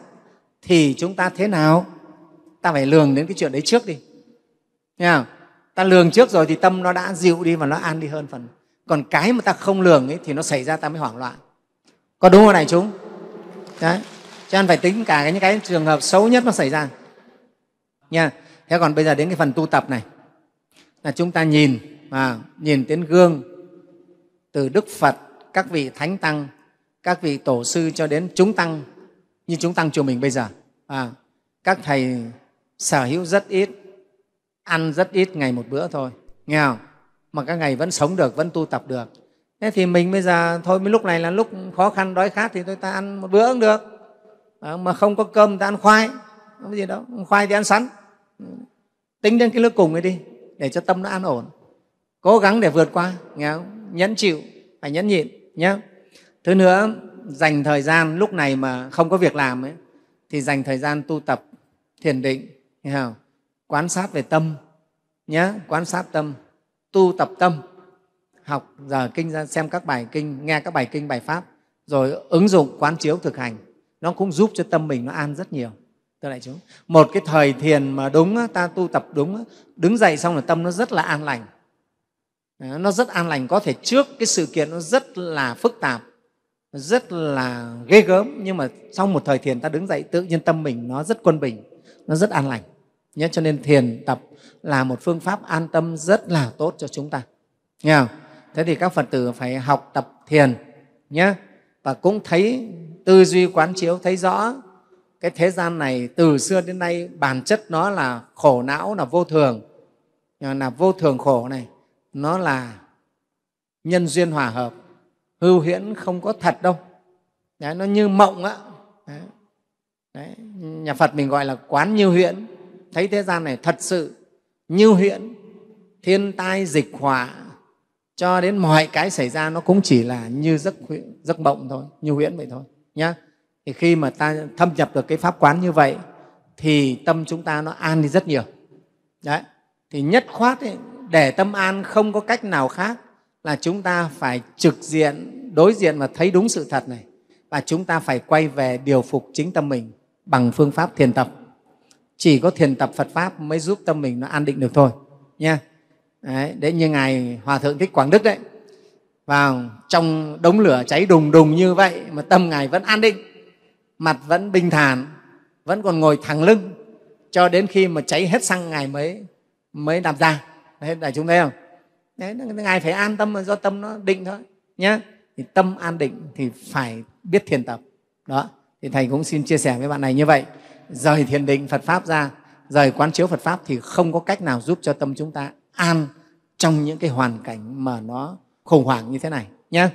thì chúng ta thế nào ta phải lường đến cái chuyện đấy trước đi nha ta lường trước rồi thì tâm nó đã dịu đi và nó an đi hơn phần còn cái mà ta không lường ấy thì nó xảy ra ta mới hoảng loạn có đúng không này chúng đấy cho nên phải tính cả những cái trường hợp xấu nhất nó xảy ra nha thế còn bây giờ đến cái phần tu tập này là chúng ta nhìn à, nhìn đến gương từ đức phật các vị thánh tăng các vị tổ sư cho đến chúng tăng như chúng tăng chùa mình bây giờ à, các thầy sở hữu rất ít ăn rất ít ngày một bữa thôi nghe không? mà các ngày vẫn sống được vẫn tu tập được thế thì mình bây giờ thôi mới lúc này là lúc khó khăn đói khát thì tôi ta ăn một bữa cũng được à, mà không có cơm ta ăn khoai không có gì đâu khoai thì ăn sắn tính đến cái nước cùng ấy đi để cho tâm nó an ổn cố gắng để vượt qua nghe không? nhẫn chịu phải nhẫn nhịn nhé thứ nữa dành thời gian lúc này mà không có việc làm ấy, thì dành thời gian tu tập thiền định nghe không? quán sát về tâm nhé quán sát tâm tu tập tâm học giờ kinh ra xem các bài kinh nghe các bài kinh bài pháp rồi ứng dụng quán chiếu thực hành nó cũng giúp cho tâm mình nó an rất nhiều thưa đại chúng một cái thời thiền mà đúng ta tu tập đúng đứng dậy xong là tâm nó rất là an lành Ờ, nó rất an lành có thể trước cái sự kiện nó rất là phức tạp rất là ghê gớm nhưng mà sau một thời thiền ta đứng dậy tự nhiên tâm mình nó rất quân bình nó rất an lành nhé cho nên thiền tập là một phương pháp an tâm rất là tốt cho chúng ta nghe không? thế thì các phật tử phải học tập thiền nhé và cũng thấy tư duy quán chiếu thấy rõ cái thế gian này từ xưa đến nay bản chất nó là khổ não là vô thường là vô thường khổ này nó là nhân duyên hòa hợp hư huyễn không có thật đâu đấy, nó như mộng á đấy. Đấy, nhà phật mình gọi là quán như huyễn thấy thế gian này thật sự như huyễn thiên tai dịch họa cho đến mọi cái xảy ra nó cũng chỉ là như giấc huyễn, giấc mộng thôi như huyễn vậy thôi nhá thì khi mà ta thâm nhập được cái pháp quán như vậy thì tâm chúng ta nó an đi rất nhiều đấy thì nhất khoát ấy, để tâm an không có cách nào khác là chúng ta phải trực diện đối diện và thấy đúng sự thật này và chúng ta phải quay về điều phục chính tâm mình bằng phương pháp thiền tập chỉ có thiền tập Phật pháp mới giúp tâm mình nó an định được thôi nha đấy, đấy như ngài hòa thượng thích Quảng Đức đấy vào trong đống lửa cháy đùng đùng như vậy mà tâm ngài vẫn an định mặt vẫn bình thản vẫn còn ngồi thẳng lưng cho đến khi mà cháy hết xăng ngài mới mới làm ra hết đại chúng thấy không đấy ngài phải an tâm do tâm nó định thôi nhé thì tâm an định thì phải biết thiền tập đó thì thầy cũng xin chia sẻ với bạn này như vậy rời thiền định phật pháp ra rời quán chiếu phật pháp thì không có cách nào giúp cho tâm chúng ta an trong những cái hoàn cảnh mà nó khủng hoảng như thế này nhé